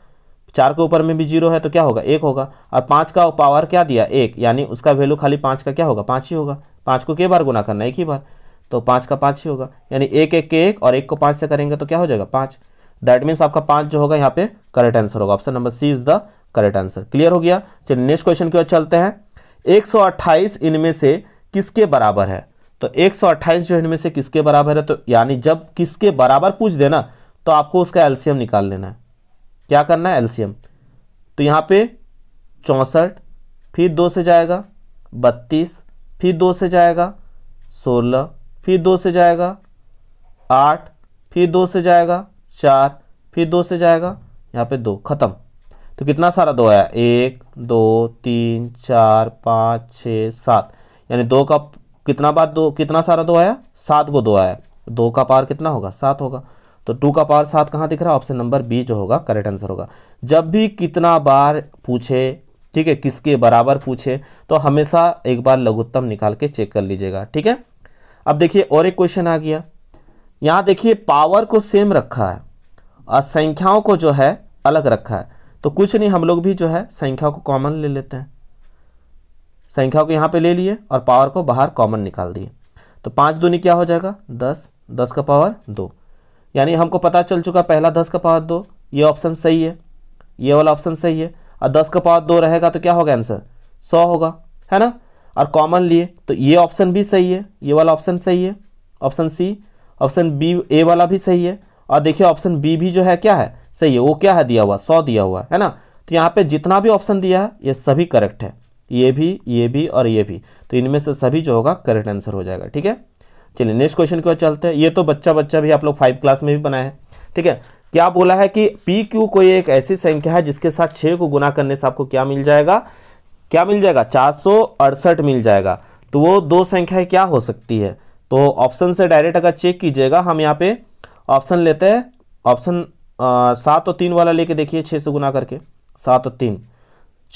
चार के ऊपर में भी जीरो है तो क्या होगा एक होगा और पाँच का पावर क्या दिया एक यानी उसका वैल्यू खाली पाँच का क्या होगा पाँच ही होगा पाँच को कई बार गुना करना एक ही बार तो पाँच का पाँच ही होगा यानी एक एक के एक और एक को पाँच से करेंगे तो क्या हो जाएगा पाँच दैट मीन्स आपका पाँच जो होगा यहाँ पे करेक्ट आंसर होगा option number C is the correct answer clear हो गया चलिए नेक्स्ट क्वेश्चन की ओर चलते हैं अट्ठाईस इनमें से किसके बराबर है तो 128 जो इनमें से किसके बराबर है तो यानी जब किसके बराबर पूछ देना तो आपको उसका एल्सियम निकाल लेना है क्या करना है एल्सियम तो यहाँ पे चौंसठ फिर दो से जाएगा बत्तीस फिर दो से जाएगा सोलह फिर दो से जाएगा आठ फिर दो से जाएगा चार फिर दो से जाएगा यहाँ पे दो ख़त्म तो कितना सारा दो आया एक दो तीन चार पाँच छ सात यानी दो का कितना बार दो कितना सारा दो आया सात को दो आया दो का पावर कितना होगा सात होगा तो टू का पावर सात कहाँ दिख रहा है ऑप्शन नंबर बी जो होगा करेक्ट आंसर होगा जब भी कितना बार पूछे ठीक है किसके बराबर पूछे तो हमेशा एक बार लघुत्तम निकाल के चेक कर लीजिएगा ठीक है अब देखिए और एक क्वेश्चन आ गया यहाँ देखिए पावर को सेम रखा है और संख्याओं को जो है अलग रखा है तो कुछ नहीं हम लोग भी जो है संख्या को कॉमन ले लेते हैं संख्या को यहाँ पे ले लिए और पावर को बाहर कॉमन निकाल दिए तो पाँच दूनी क्या हो जाएगा दस दस का पावर दो यानी हमको पता चल चुका पहला दस का पावर दो ये ऑप्शन सही है ये वाला ऑप्शन सही है और दस का पावर दो रहेगा तो क्या होगा आंसर सौ होगा है ना और कॉमन लिए तो ये ऑप्शन भी सही है ये वाला ऑप्शन सही है option C option B A वाला भी सही है और देखिए ऑप्शन बी भी जो है क्या है सही है वो क्या है दिया हुआ सौ दिया हुआ है ना तो यहाँ पे जितना भी ऑप्शन दिया है ये सभी करेक्ट है ये भी ये भी और ये भी तो इनमें से सभी जो होगा करेक्ट आंसर हो जाएगा ठीक है चलिए नेक्स्ट क्वेश्चन की ओर चलते हैं ये तो बच्चा बच्चा भी आप लोग फाइव क्लास में भी बनाए हैं ठीक है क्या बोला है कि पी क्यू कोई एक ऐसी संख्या है जिसके साथ छः को गुना करने से आपको क्या मिल जाएगा क्या मिल जाएगा चार मिल जाएगा तो वो दो संख्याएँ क्या हो सकती है तो ऑप्शन से डायरेक्ट अगर चेक कीजिएगा हम यहाँ पे ऑप्शन लेते हैं ऑप्शन सात और तीन वाला लेके देखिए छः से गुना करके सात और तीन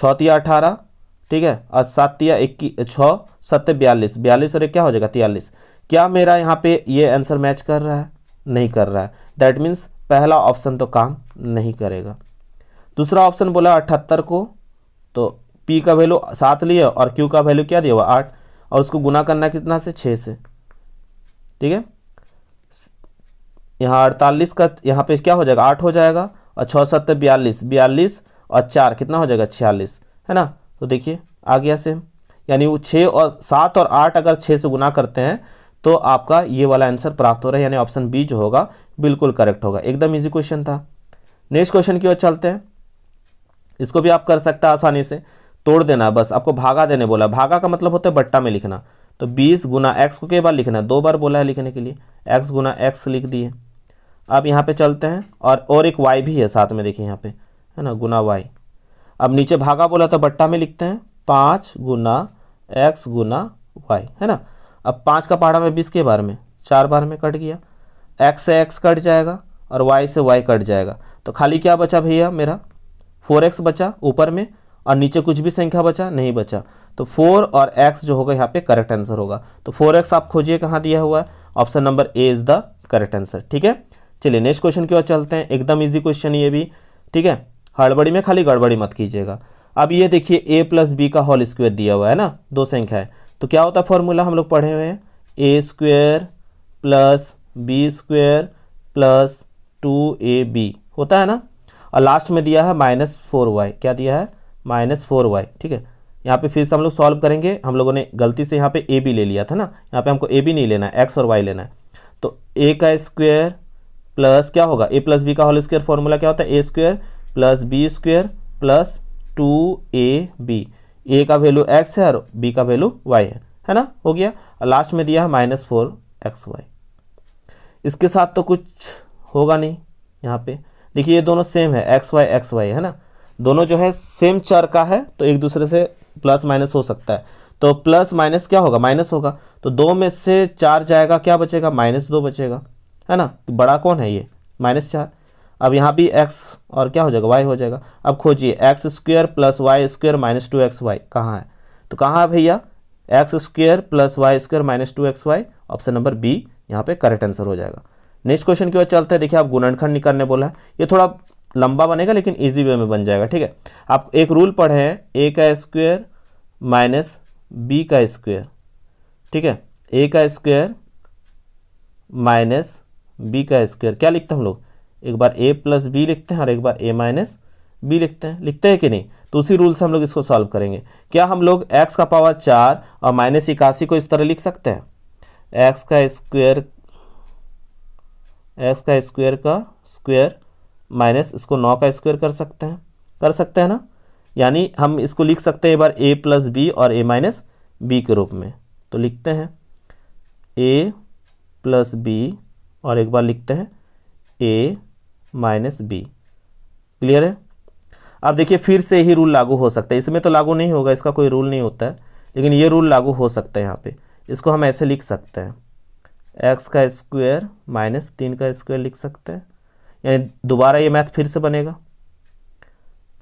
छः अठारह ठीक है और या इक्कीस छः सत्य बयालीस बयालीस और क्या हो जाएगा तियालीस क्या मेरा यहाँ पे ये आंसर मैच कर रहा है नहीं कर रहा है दैट मीन्स पहला ऑप्शन तो काम नहीं करेगा दूसरा ऑप्शन बोला अठहत्तर को तो पी का वैल्यू सात लिए और क्यू का वैल्यू क्या दिया हुआ आठ और उसको गुना करना कितना से छः से ठीक है यहाँ अड़तालीस का यहाँ पे क्या हो जाएगा आठ हो जाएगा और छः सत्तर बयालीस बयालीस और चार कितना हो जाएगा छियालीस है ना तो देखिए आ गया सेम यानी वो छः और सात और आठ अगर छः से गुना करते हैं तो आपका ये वाला आंसर प्राप्त हो रहा है यानी ऑप्शन बी जो होगा बिल्कुल करेक्ट होगा एकदम इजी क्वेश्चन था नेक्स्ट क्वेश्चन की ओर चलते हैं इसको भी आप कर सकते हैं आसानी से तोड़ देना बस आपको भागा देने बोला भागा का मतलब होता है बट्टा में लिखना तो बीस गुना एक्स को कई बार लिखना दो बार बोला है लिखने के लिए एक्स गुना एक्स लिख दिए अब यहाँ पे चलते हैं और और एक वाई भी है साथ में देखिए यहाँ पे है ना गुना वाई अब नीचे भागा बोला तो बट्टा में लिखते हैं पाँच गुना एक्स गुना वाई है ना अब पाँच का पहाड़ा में बीस के बार में चार बार में कट गया एक्स से एक्स कट जाएगा और वाई से वाई कट जाएगा तो खाली क्या बचा भैया मेरा फोर एक्स बचा ऊपर में और नीचे कुछ भी संख्या बचा नहीं बचा तो फोर और एक्स जो होगा यहाँ पे करेक्ट आंसर होगा तो फोर एक्स आप खोजिए कहाँ दिया हुआ है option number A is the correct answer ठीक है चलिए नेक्स्ट क्वेश्चन की ओर चलते हैं एकदम ईजी क्वेश्चन ये भी ठीक है हड़बड़ी में खाली गड़बड़ी मत कीजिएगा अब ये देखिए ए प्लस बी का होल स्क्वेयर दिया हुआ है ना दो संख्या है तो क्या होता है फॉर्मूला हम लोग पढ़े हुए हैं A square plus B square plus two A B होता है ना और लास्ट में दिया है माइनस फोर वाई क्या दिया है माइनस फोर वाई ठीक है यहाँ पे फिर से हम लोग सॉल्व करेंगे हम लोगों ने गलती से यहाँ पे ए बी ले लिया था ना यहाँ पे हमको ए बी नहीं लेना है एक्स और वाई लेना है तो ए का स्क्वेयर प्लस क्या होगा ए प्लस बी का होल स्क्वेयर फॉर्मूला क्या होता है A square plus B square plus two A B A का वैल्यू एक्स है और बी का वैल्यू वाई है है ना हो गया लास्ट में दिया है माइनस फोर एक्स वाई इसके साथ तो कुछ होगा नहीं यहाँ पे देखिए ये दोनों सेम है एक्स वाई एक्स वाई है ना दोनों जो है सेम चर का है तो एक दूसरे से प्लस माइनस हो सकता है तो प्लस माइनस क्या होगा माइनस होगा तो दो में से चार जाएगा क्या बचेगा माइनस दो बचेगा है ना बड़ा कौन है ये माइनस चार अब यहाँ भी एक्स और क्या हो जाएगा वाई हो जाएगा अब खोजिए X square plus Y square minus two X Y कहाँ है तो कहाँ है भैया X square plus Y square minus two X Y option number B यहाँ पे करेक्ट आंसर हो जाएगा नेक्स्ट क्वेश्चन की ओर चलते हैं देखिए आप गुणनखंड निकालने बोला है ये थोड़ा लंबा बनेगा लेकिन ईजी वे में बन जाएगा ठीक है आप एक रूल पढ़े हैं ए का स्क्वेयर माइनस बी का स्क्वेयर ठीक है ए का स्क्वेयर माइनस बी का स्क्वेयर क्या लिखते हम लोग एक बार ए प्लस बी लिखते हैं और एक बार ए माइनस बी लिखते हैं लिखते हैं कि नहीं तो उसी रूल से हम लोग इसको सॉल्व करेंगे क्या हम लोग एक्स का पावर चार और माइनस इक्यासी को इस तरह लिख सकते हैं एक्स का स्क्वेयर एक्स का स्क्वेयर का स्क्वेयर माइनस इसको नौ का स्क्वेयर कर सकते हैं कर सकते हैं ना यानी हम इसको लिख सकते हैं एक बार ए प्लस बी और ए माइनस बी के रूप में तो लिखते हैं ए प्लस बी और एक बार लिखते हैं ए माइनस बी क्लियर है अब देखिए फिर से ही रूल लागू हो सकता है इसमें तो लागू नहीं होगा इसका कोई रूल नहीं होता है लेकिन ये रूल लागू हो सकता है यहाँ पे इसको हम ऐसे लिख सकते हैं एक्स का स्क्वायर माइनस तीन का स्क्वायर लिख सकते हैं यानी दोबारा ये मैथ फिर से बनेगा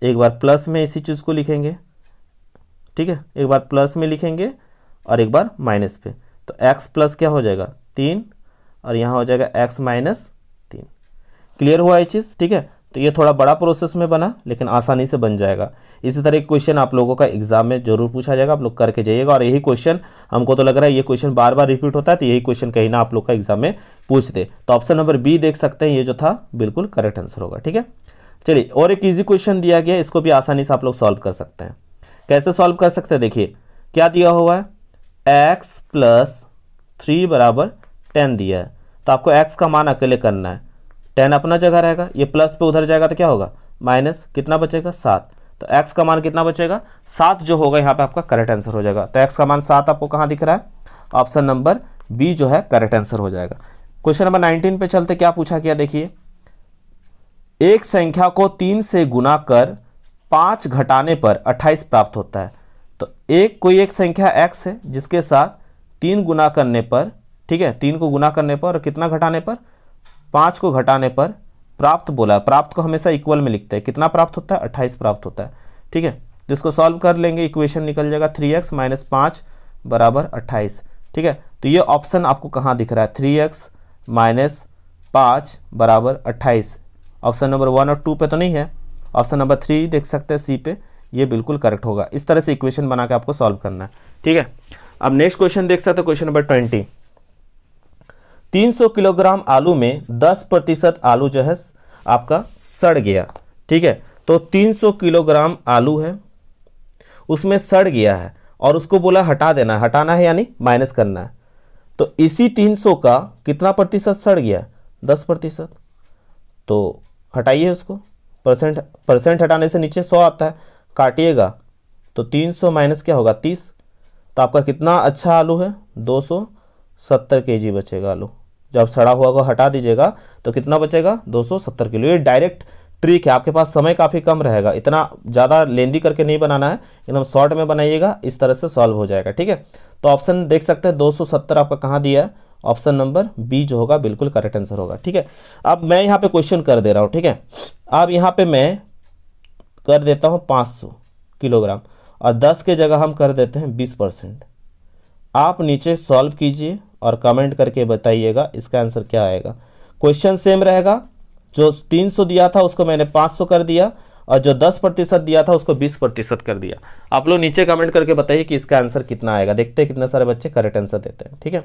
एक बार प्लस में इसी चीज़ को लिखेंगे ठीक है एक बार प्लस में लिखेंगे और एक बार माइनस पे तो एक्स प्लस क्या हो जाएगा तीन और यहाँ हो जाएगा एक्स माइनस क्लियर हुआ ये चीज़ ठीक है तो ये थोड़ा बड़ा प्रोसेस में बना लेकिन आसानी से बन जाएगा इसी तरह के क्वेश्चन आप लोगों का एग्जाम में जरूर पूछा जाएगा आप लोग करके जाइएगा और यही क्वेश्चन हमको तो लग रहा है ये क्वेश्चन बार बार रिपीट होता है तो यही क्वेश्चन कहीं ना आप लोग का एग्जाम में पूछ दे तो ऑप्शन नंबर बी देख सकते हैं ये जो था बिल्कुल करेक्ट आंसर होगा ठीक है चलिए और एक ईजी क्वेश्चन दिया गया इसको भी आसानी से आप लोग सॉल्व कर सकते हैं कैसे सॉल्व कर सकते हैं देखिए क्या दिया हुआ है एक्स प्लस थ्री बराबर टेन दिया है तो आपको एक्स का मान अकेले करना है टेन अपना जगह रहेगा ये प्लस पे उधर जाएगा तो क्या होगा माइनस कितना बचेगा सात तो एक्स का मान कितना बचेगा सात जो होगा यहाँ पे आपका करेक्ट आंसर हो जाएगा तो एक्स का मान सात आपको कहाँ दिख रहा है ऑप्शन नंबर बी जो है करेक्ट आंसर हो जाएगा क्वेश्चन नंबर नाइनटीन पे चलते क्या पूछा गया देखिए एक संख्या को तीन से गुना कर पाँच घटाने पर अट्ठाईस प्राप्त होता है तो एक कोई एक संख्या एक्स है जिसके साथ तीन गुना करने पर ठीक है तीन को गुना करने पर और कितना घटाने पर पाँच को घटाने पर प्राप्त बोला प्राप्त को हमेशा इक्वल में लिखते हैं कितना प्राप्त होता है अट्ठाईस प्राप्त होता है ठीक है तो इसको सॉल्व कर लेंगे इक्वेशन निकल जाएगा थ्री एक्स माइनस पाँच बराबर अट्ठाईस ठीक है तो ये ऑप्शन आपको कहाँ दिख रहा है थ्री एक्स माइनस पाँच बराबर अट्ठाईस ऑप्शन नंबर वन और टू पे तो नहीं है ऑप्शन नंबर थ्री देख सकते हैं सी पे ये बिल्कुल करेक्ट होगा इस तरह से इक्वेशन बना के आपको सॉल्व करना है ठीक है अब नेक्स्ट क्वेश्चन देख सकते हैं क्वेश्चन नंबर ट्वेंटी 300 किलोग्राम आलू में 10 प्रतिशत आलू जो है आपका सड़ गया ठीक है तो 300 किलोग्राम आलू है उसमें सड़ गया है और उसको बोला हटा देना हटाना है यानी माइनस करना है तो इसी 300 का कितना प्रतिशत सड़ गया 10 प्रतिशत तो हटाइए उसको परसेंट परसेंट हटाने से नीचे 100 आता है काटिएगा तो 300 माइनस क्या होगा 30 तो आपका कितना अच्छा आलू है 270 जी बचेगा आलू जब सड़ा हुआ को हटा दीजिएगा तो कितना बचेगा 270 किलो ये डायरेक्ट ट्रिक है आपके पास समय काफ़ी कम रहेगा इतना ज़्यादा लेंदी करके नहीं बनाना है एकदम शॉर्ट में बनाइएगा इस तरह से सॉल्व हो जाएगा ठीक है तो ऑप्शन देख सकते हैं 270 आपका कहाँ दिया है ऑप्शन नंबर बी जो होगा बिल्कुल करेक्ट आंसर होगा ठीक है अब मैं यहाँ पर क्वेश्चन कर दे रहा हूँ ठीक है अब यहाँ पर मैं कर देता हूँ सौ किलोग्राम और दस के जगह हम कर देते हैं बीस परसेंट आप नीचे सॉल्व कीजिए और कमेंट करके बताइएगा इसका आंसर क्या आएगा क्वेश्चन सेम रहेगा जो 300 दिया था उसको मैंने 500 कर दिया और जो 10 प्रतिशत दिया था उसको 20 प्रतिशत कर दिया आप लोग नीचे कमेंट करके बताइए कि इसका आंसर कितना आएगा देखते हैं कितने सारे बच्चे करेक्ट आंसर देते हैं ठीक है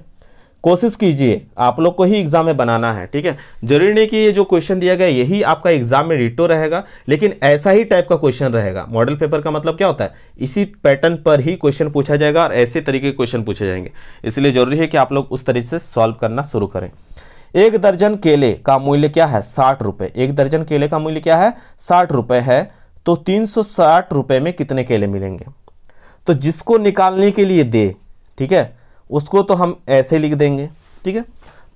कोशिश कीजिए आप लोग को ही एग्जाम में बनाना है ठीक है जरूरी नहीं कि ये जो क्वेश्चन दिया गया यही आपका एग्जाम में रिटो रहेगा लेकिन ऐसा ही टाइप का क्वेश्चन रहेगा मॉडल पेपर का मतलब क्या होता है इसी पैटर्न पर ही क्वेश्चन पूछा जाएगा और ऐसे तरीके के क्वेश्चन पूछे जाएंगे इसलिए जरूरी है कि आप लोग उस तरीके से सॉल्व करना शुरू करें एक दर्जन केले का मूल्य क्या है साठ रुपये एक दर्जन केले का मूल्य क्या है साठ रुपये है तो तीन सौ साठ रुपये में कितने केले मिलेंगे तो जिसको निकालने के लिए दे ठीक है उसको तो हम ऐसे लिख देंगे ठीक है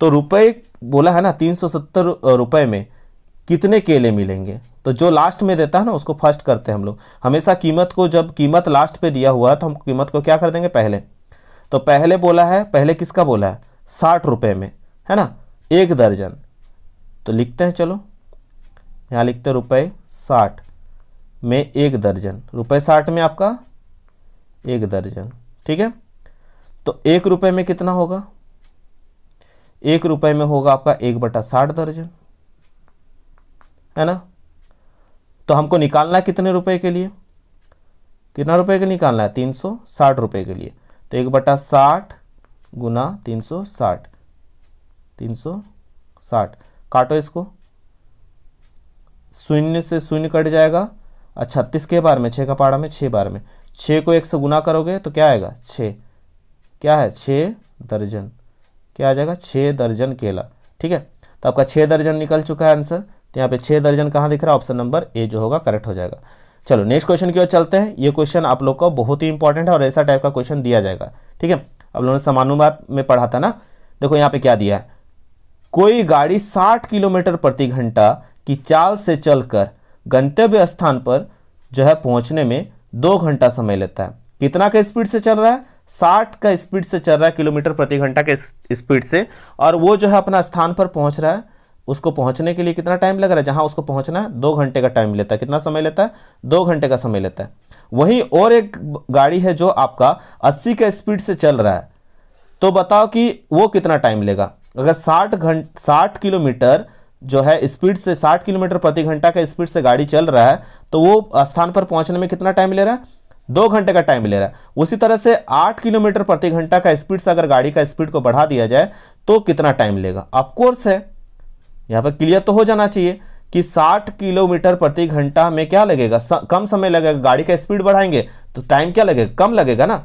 तो रुपए बोला है ना तीन सौ सत्तर रुपये में कितने केले मिलेंगे तो जो लास्ट में देता है ना उसको फर्स्ट करते हैं हम लोग हमेशा कीमत को जब कीमत लास्ट पे दिया हुआ है तो हम कीमत को क्या कर देंगे पहले तो पहले बोला है पहले किसका बोला है साठ रुपये में है ना एक दर्जन तो लिखते हैं चलो यहाँ लिखते हैं रुपये साठ में एक दर्जन रुपये साठ में आपका एक दर्जन ठीक है तो एक रुपए में कितना होगा एक रुपए में होगा आपका एक बटा साठ दर्जन है ना तो हमको निकालना है कितने रुपए के लिए कितना रुपए के निकालना है तीन सौ साठ रुपए के लिए तो एक बटा साठ गुना तीन सौ साठ तीन सौ साठ काटो इसको शून्य से शून्य कट जाएगा और अच्छा, छत्तीस के बार में छः का पारा में छः बार में छः को एक से गुना करोगे तो क्या आएगा छः क्या है छः दर्जन क्या आ जाएगा छः दर्जन केला ठीक है तो आपका छः दर्जन निकल चुका है आंसर तो यहाँ पे छः दर्जन कहाँ दिख रहा है ऑप्शन नंबर ए जो होगा करेक्ट हो जाएगा चलो नेक्स्ट क्वेश्चन की ओर चलते हैं ये क्वेश्चन आप लोग का बहुत ही इंपॉर्टेंट है और ऐसा टाइप का क्वेश्चन दिया जाएगा ठीक है आप लोगों ने समानुवाद में पढ़ा था ना देखो यहाँ पे क्या दिया है कोई गाड़ी 60 किलोमीटर प्रति घंटा की चाल से चलकर गंतव्य स्थान पर जो है पहुंचने में दो घंटा समय लेता है कितना का स्पीड से चल रहा है साठ का स्पीड से चल रहा है किलोमीटर प्रति घंटा के स्पीड से और वो जो है अपना स्थान पर पहुंच रहा है उसको पहुंचने के लिए कितना टाइम लग रहा है जहां उसको पहुंचना है दो घंटे का टाइम लेता है कितना समय लेता है दो घंटे का समय लेता है वहीं और एक गाड़ी है जो आपका अस्सी का स्पीड से चल रहा है तो बताओ कि वो कितना टाइम लेगा अगर साठ घंट साठ किलोमीटर जो है स्पीड से 60 किलोमीटर प्रति घंटा का स्पीड से गाड़ी चल रहा है तो वो स्थान पर पहुंचने में कितना टाइम ले रहा है दो घंटे का टाइम ले रहा है उसी तरह से आठ किलोमीटर प्रति घंटा का स्पीड से अगर गाड़ी का स्पीड को बढ़ा दिया जाए तो कितना टाइम लेगा ऑफकोर्स है यहाँ पर क्लियर तो हो जाना चाहिए कि 60 किलोमीटर प्रति घंटा में क्या लगेगा स, कम समय लगेगा गाड़ी का स्पीड बढ़ाएंगे तो टाइम क्या लगेगा कम लगेगा ना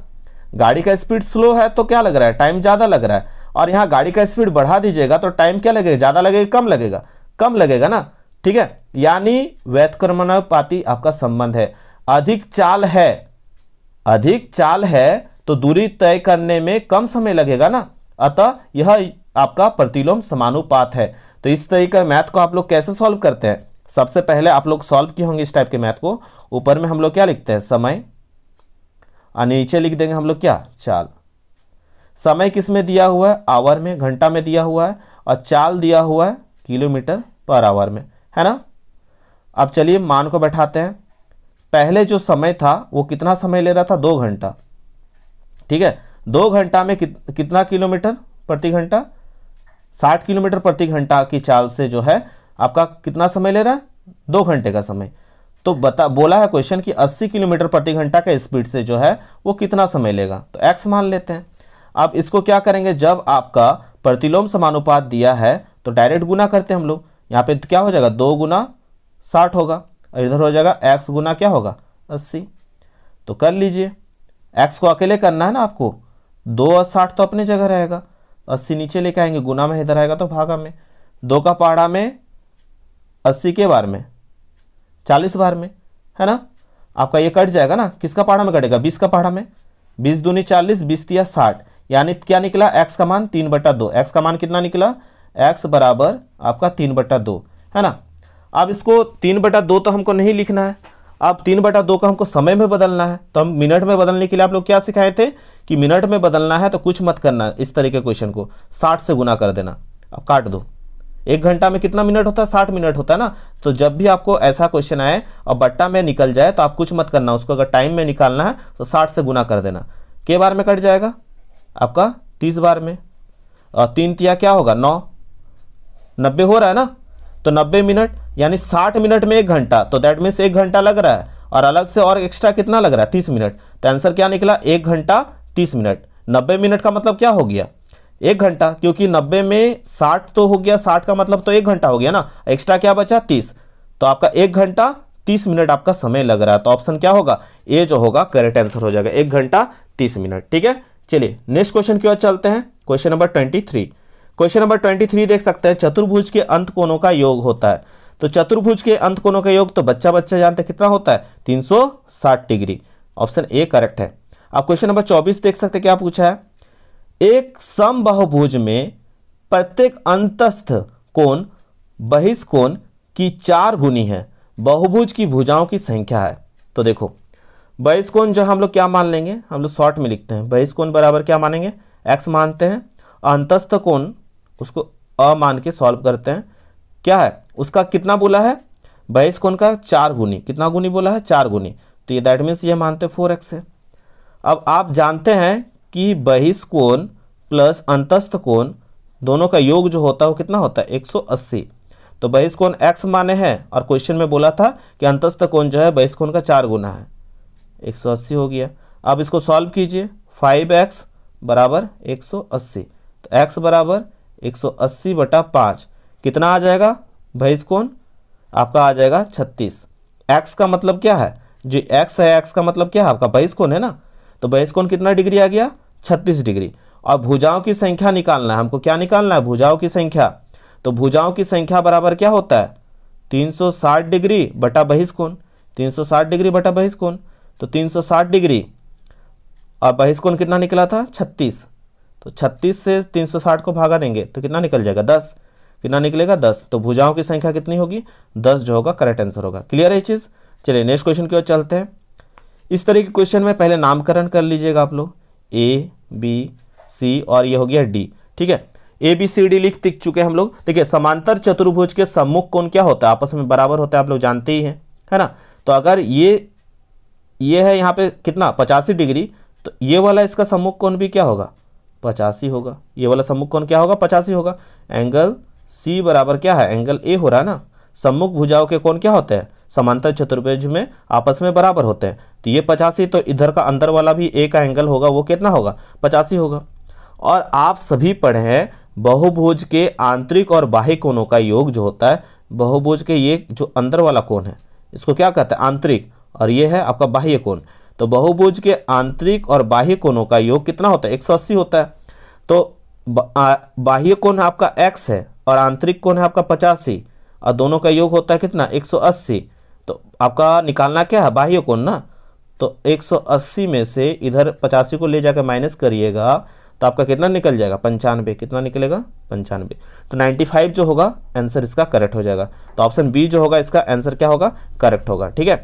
गाड़ी का स्पीड स्लो है तो क्या लग रहा है टाइम ज़्यादा लग रहा है और यहाँ गाड़ी का स्पीड बढ़ा दीजिएगा तो टाइम क्या लगेगा ज़्यादा लगेगा कम लगेगा कम लगेगा ना ठीक है यानी वैतकर्मणापाती आपका संबंध है अधिक चाल है अधिक चाल है तो दूरी तय करने में कम समय लगेगा ना अतः यह आपका प्रतिलोम समानुपात है तो इस तरीके मैथ को आप लोग कैसे सॉल्व करते हैं सबसे पहले आप लोग सॉल्व किए होंगे इस टाइप के मैथ को ऊपर में हम लोग क्या लिखते हैं समय और नीचे लिख देंगे हम लोग क्या चाल समय किस में दिया हुआ है आवर में घंटा में दिया हुआ है और चाल दिया हुआ है किलोमीटर पर आवर में है ना अब चलिए मान को बैठाते हैं पहले जो समय था वो कितना समय ले रहा था दो घंटा ठीक है दो घंटा में कित, कितना किलोमीटर प्रति घंटा साठ किलोमीटर प्रति घंटा की चाल से जो है आपका कितना समय ले रहा है दो घंटे का समय तो बता बोला है क्वेश्चन कि 80 किलोमीटर प्रति घंटा के स्पीड से जो है वो कितना समय लेगा तो एक्स मान लेते हैं अब इसको क्या करेंगे जब आपका प्रतिलोम समानुपात दिया है तो डायरेक्ट गुना करते हैं हम लोग यहाँ पे क्या हो जाएगा दो गुना साठ होगा इधर हो जाएगा एक्स गुना क्या होगा अस्सी तो कर लीजिए एक्स को अकेले करना है ना आपको दो और साठ तो अपनी जगह रहेगा अस्सी नीचे लेके आएंगे गुना में इधर आएगा तो भागा में दो का पहाड़ा में अस्सी के बार में चालीस बार में है ना आपका ये कट जाएगा ना किसका पहाड़ा में कटेगा बीस का पहाड़ा में बीस दूनी चालीस बीस या साठ यानी क्या निकला एक्स का मान तीन बट्टा दो एक्स का मान कितना निकला एक्स बराबर आपका तीन बट्टा दो है ना अब इसको तीन बटा दो तो हमको नहीं लिखना है अब तीन बटा दो का हमको समय में बदलना है तो हम मिनट में बदलने के लिए आप लोग क्या सिखाए थे कि मिनट में बदलना है तो कुछ मत करना इस तरह के क्वेश्चन को साठ से गुना कर देना अब काट दो एक घंटा में कितना मिनट होता है साठ मिनट होता है ना तो जब भी आपको ऐसा क्वेश्चन आए और बट्टा में निकल जाए तो आप कुछ मत करना उसको अगर टाइम में निकालना है तो साठ से गुना कर देना के बार में कट जाएगा आपका तीस बार में और तीन तिया क्या होगा नौ नब्बे हो रहा है ना तो 90 मिनट यानी 60 मिनट में एक घंटा तो दैट मीन्स एक घंटा लग रहा है और अलग से और एक्स्ट्रा कितना लग रहा है तीस मिनट तो आंसर क्या निकला एक घंटा तीस मिनट नब्बे मिनट का मतलब क्या हो गया एक घंटा क्योंकि नब्बे में साठ तो हो गया साठ का मतलब तो एक घंटा हो गया ना एक्स्ट्रा क्या बचा तीस तो आपका एक घंटा तीस मिनट आपका समय लग रहा है तो ऑप्शन क्या होगा ए जो होगा करेक्ट आंसर हो जाएगा एक घंटा तीस मिनट ठीक है चलिए नेक्स्ट क्वेश्चन की ओर चलते हैं question number twenty three question number twenty three देख सकते हैं चतुर्भुज के अंत कोनों का योग होता है तो चतुर्भुज के अंत कोणों का योग तो बच्चा बच्चा जानते कितना होता है 360 डिग्री ऑप्शन ए करेक्ट है आप क्वेश्चन नंबर 24 देख सकते हैं क्या पूछा है एक समबहुभुज में प्रत्येक अंतस्थ कोण बहिष्कोण की चार गुनी है बहुभुज की भुजाओं की संख्या है तो देखो बहिष्कोण जो हम लोग क्या मान लेंगे हम लोग शॉर्ट में लिखते हैं बहिष्कोण बराबर क्या मानेंगे एक्स मानते हैं अंतस्थ कोण उसको अ मान के सॉल्व करते हैं क्या है उसका कितना बोला है बाईस कोन का चार गुनी कितना गुनी बोला है चार गुनी तो ये दैट मीन्स ये मानते हैं फोर एक्स है अब आप जानते हैं कि बहिष कोण प्लस अंतस्थ कोण दोनों का योग जो होता है वो कितना होता है 180 तो बहिष कोण एक्स माने हैं और क्वेश्चन में बोला था कि अंतस्थ कोण जो है बहिष कोण का चार गुना है 180 हो गया अब इसको सॉल्व कीजिए फाइव एक्स बराबर एक तो एक्स बराबर एक सौ अस्सी बटा पाँच कितना आ जाएगा भैंस कौन आपका आ जाएगा छत्तीस एक्स का मतलब क्या है जी एक्स है एक्स का मतलब क्या है आपका भैंस कौन है ना तो भैंस कौन कितना डिग्री आ गया छत्तीस डिग्री और भुजाओं की संख्या निकालना है हमको क्या निकालना है भुजाओं की संख्या तो भुजाओं की संख्या बराबर क्या होता है 360 डिग्री बटा बहिस सौ 360 डिग्री बटा बहिस कौन तो 360 डिग्री और बहिस कौन कितना निकला था छत्तीस तो छत्तीस से तीन सौ साठ को भागा देंगे तो कितना निकल जाएगा दस कितना निकलेगा दस तो भुजाओं की संख्या कितनी होगी दस जो होगा करेक्ट आंसर होगा क्लियर है चीज़ चलिए नेक्स्ट क्वेश्चन की ओर चलते हैं इस तरह के क्वेश्चन में पहले नामकरण कर लीजिएगा आप लोग ए बी सी और ये हो गया डी ठीक है ए बी सी डी लिख दिख चुके हैं हम लोग देखिए समांतर चतुर्भुज के सम्मुख कोण क्या होता है आपस में बराबर होता है आप लोग जानते ही हैं है ना तो अगर ये ये है यहाँ पे कितना पचासी डिग्री तो ये वाला इसका सम्मुख कोण भी क्या होगा पचासी होगा ये वाला सम्मुख कौन क्या होगा पचासी होगा एंगल सी बराबर क्या है एंगल ए हो रहा है ना सम्मुख भुजाओं के कौन क्या होते हैं समांतर चतुर्भुज में आपस में बराबर होते हैं तो ये पचासी तो इधर का अंदर वाला भी ए का एंगल होगा वो कितना होगा पचासी होगा और आप सभी पढ़े हैं बहुभुज के आंतरिक और बाह्य कोणों का योग जो होता है बहुभुज के ये जो अंदर वाला कोण है इसको क्या कहते हैं आंतरिक और ये है आपका बाह्य कोण तो बहुभुज के आंतरिक और बाह्य कोणों का योग कितना होता है 180 होता है तो बाह्य कोण आपका x है और आंतरिक कोण है आपका पचासी और दोनों का योग होता है कितना 180 तो आपका निकालना क्या है बाह्य कोण ना तो 180 में से इधर पचासी को ले जाकर माइनस करिएगा तो आपका कितना निकल जाएगा पंचानवे कितना निकलेगा पंचानवे तो 95 जो होगा आंसर इसका करेक्ट हो जाएगा तो ऑप्शन बी जो होगा इसका आंसर क्या होगा करेक्ट होगा ठीक है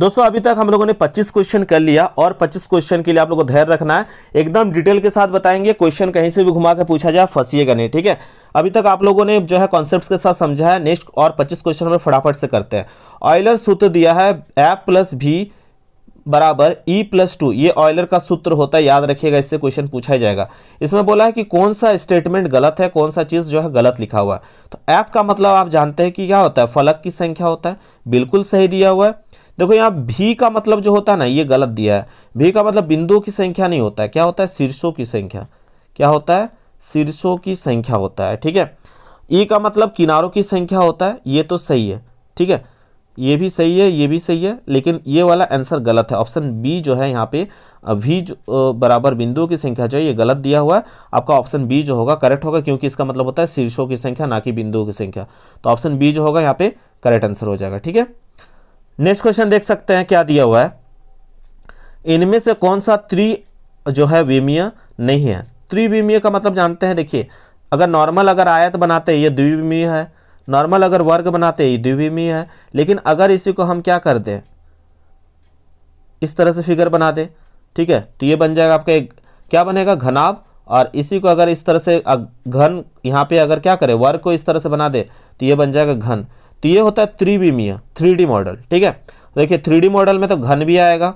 दोस्तों अभी तक हम लोगों ने 25 क्वेश्चन कर लिया और 25 क्वेश्चन के लिए आप लोगों को धैर्य रखना है एकदम डिटेल के साथ बताएंगे क्वेश्चन कहीं से भी घुमा के पूछा जाए फंसिएगा नहीं ठीक है अभी तक आप लोगों ने जो है कॉन्सेप्ट के साथ समझा है नेक्स्ट और पच्चीस क्वेश्चन में फटाफट से करते हैं ऑयलर सूत्र दिया है एफ प्लस भी बराबर ई प्लस टू ये ऑयलर का सूत्र होता है याद रखिएगा इससे क्वेश्चन पूछा जाएगा इसमें बोला है कि कौन सा स्टेटमेंट गलत है कौन सा चीज़ जो है गलत लिखा हुआ है तो एफ का मतलब आप जानते हैं कि क्या होता है फलक की संख्या होता है बिल्कुल सही दिया हुआ है देखो यहाँ भी का मतलब जो होता है ना ये गलत दिया है भी का मतलब बिंदुओं की संख्या नहीं होता है क्या होता है शीर्षों की संख्या क्या होता है शीर्षों की संख्या होता है ठीक है ई का मतलब किनारों की संख्या होता है ये तो सही है ठीक है ये भी सही है ये भी सही है लेकिन ये वाला आंसर गलत है ऑप्शन बी जो है यहाँ पे वी जो बराबर बिंदुओं की संख्या जो है ये गलत दिया हुआ है आपका ऑप्शन बी जो होगा करेक्ट होगा क्योंकि इसका मतलब होता है शीर्षों की संख्या ना कि बिंदुओं की संख्या तो ऑप्शन बी जो होगा यहाँ पे करेक्ट आंसर हो जाएगा ठीक है नेक्स्ट क्वेश्चन देख सकते हैं क्या दिया हुआ है इनमें से कौन सा त्रि जो है विमीय नहीं है त्रिविमीय का मतलब जानते हैं देखिए अगर नॉर्मल अगर आयत बनाते हैं ये द्विविमीय है नॉर्मल अगर वर्ग बनाते हैं ये द्विविमीय है लेकिन अगर इसी को हम क्या कर दें इस तरह से फिगर बना दें ठीक है तो ये बन जाएगा आपका एक क्या बनेगा घनाभ और इसी को अगर इस तरह से घन यहाँ पे अगर क्या करें वर्ग को इस तरह से बना दे तो ये बन जाएगा घन तो ये होता है त्रिविमीय थ्री मॉडल ठीक है तो देखिए थ्री मॉडल में तो घन भी आएगा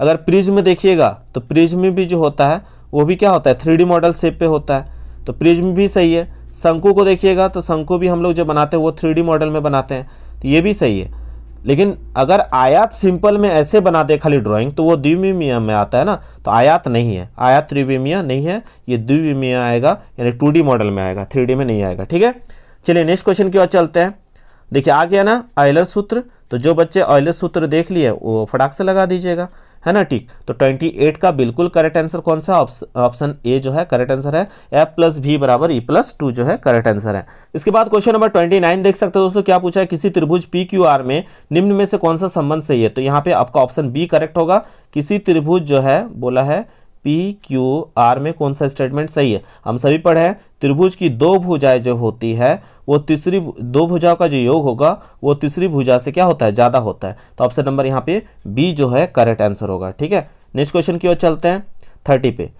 अगर प्रिज्म देखिएगा तो प्रिज्म भी जो होता है वो भी क्या होता है थ्री मॉडल शेप पे होता है तो प्रिज्म भी सही है शंकु को देखिएगा तो शंकु भी हम लोग जो बनाते हैं वो थ्री मॉडल में बनाते हैं तो ये भी सही है लेकिन अगर आयात सिंपल में ऐसे बना दे खाली ड्राइंग तो वो द्विविमीय में आता है ना तो आयात नहीं है आयात त्रिविमीय नहीं है ये द्विविमीय आएगा यानी टू मॉडल में आएगा थ्री में नहीं आएगा ठीक है चलिए नेक्स्ट क्वेश्चन की ओर चलते हैं देखिए आ गया ना आयलर सूत्र तो जो बच्चे ऑयलर सूत्र देख लिए वो फटाक से लगा दीजिएगा है ना ठीक तो 28 का बिल्कुल करेक्ट आंसर कौन सा ऑप्शन ए जो है करेक्ट आंसर है एफ प्लस भी बराबर ई प्लस टू जो है करेक्ट आंसर है इसके बाद क्वेश्चन नंबर 29 देख सकते हो दोस्तों क्या पूछा है किसी त्रिभुज पी क्यू आर में निम्न में से कौन सा संबंध सही है तो यहाँ पे आपका ऑप्शन बी करेक्ट होगा किसी त्रिभुज जो है बोला है पी क्यू आर में कौन सा स्टेटमेंट सही है हम सभी पढ़े हैं त्रिभुज की दो भुजाएं जो होती है वो तीसरी दो भुजाओं का जो योग होगा वो तीसरी भुजा से क्या होता है ज़्यादा होता है तो ऑप्शन नंबर यहाँ पे बी जो है करेक्ट आंसर होगा ठीक है नेक्स्ट क्वेश्चन की ओर चलते हैं थर्टी पे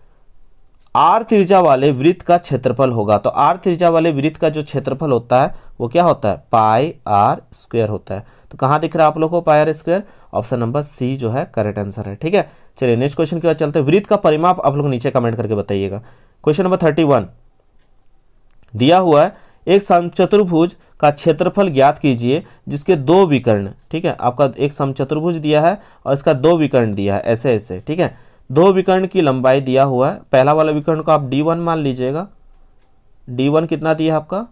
आर त्रिज्या वाले वृत्त का क्षेत्रफल होगा तो आर त्रिज्या वाले वृत्त का जो क्षेत्रफल होता है वो क्या होता है पाई आर स्क्वायर होता है तो कहाँ दिख रहा है आप लोगों को pi R square option number C जो है करेक्ट आंसर है ठीक है चलिए नेक्स्ट क्वेश्चन की ओर चलते हैं वृत्त का परिमाप आप लोग नीचे कमेंट करके बताइएगा क्वेश्चन नंबर थर्टी वन दिया हुआ है एक समचतुर्भुज का क्षेत्रफल ज्ञात कीजिए जिसके दो विकर्ण ठीक है आपका एक समचतुर्भुज दिया है और इसका दो विकर्ण दिया है ऐसे ऐसे ठीक है दो विकर्ण की लंबाई दिया हुआ है पहला वाला विकर्ण को आप डी वन मान लीजिएगा डी वन कितना दिया है आपका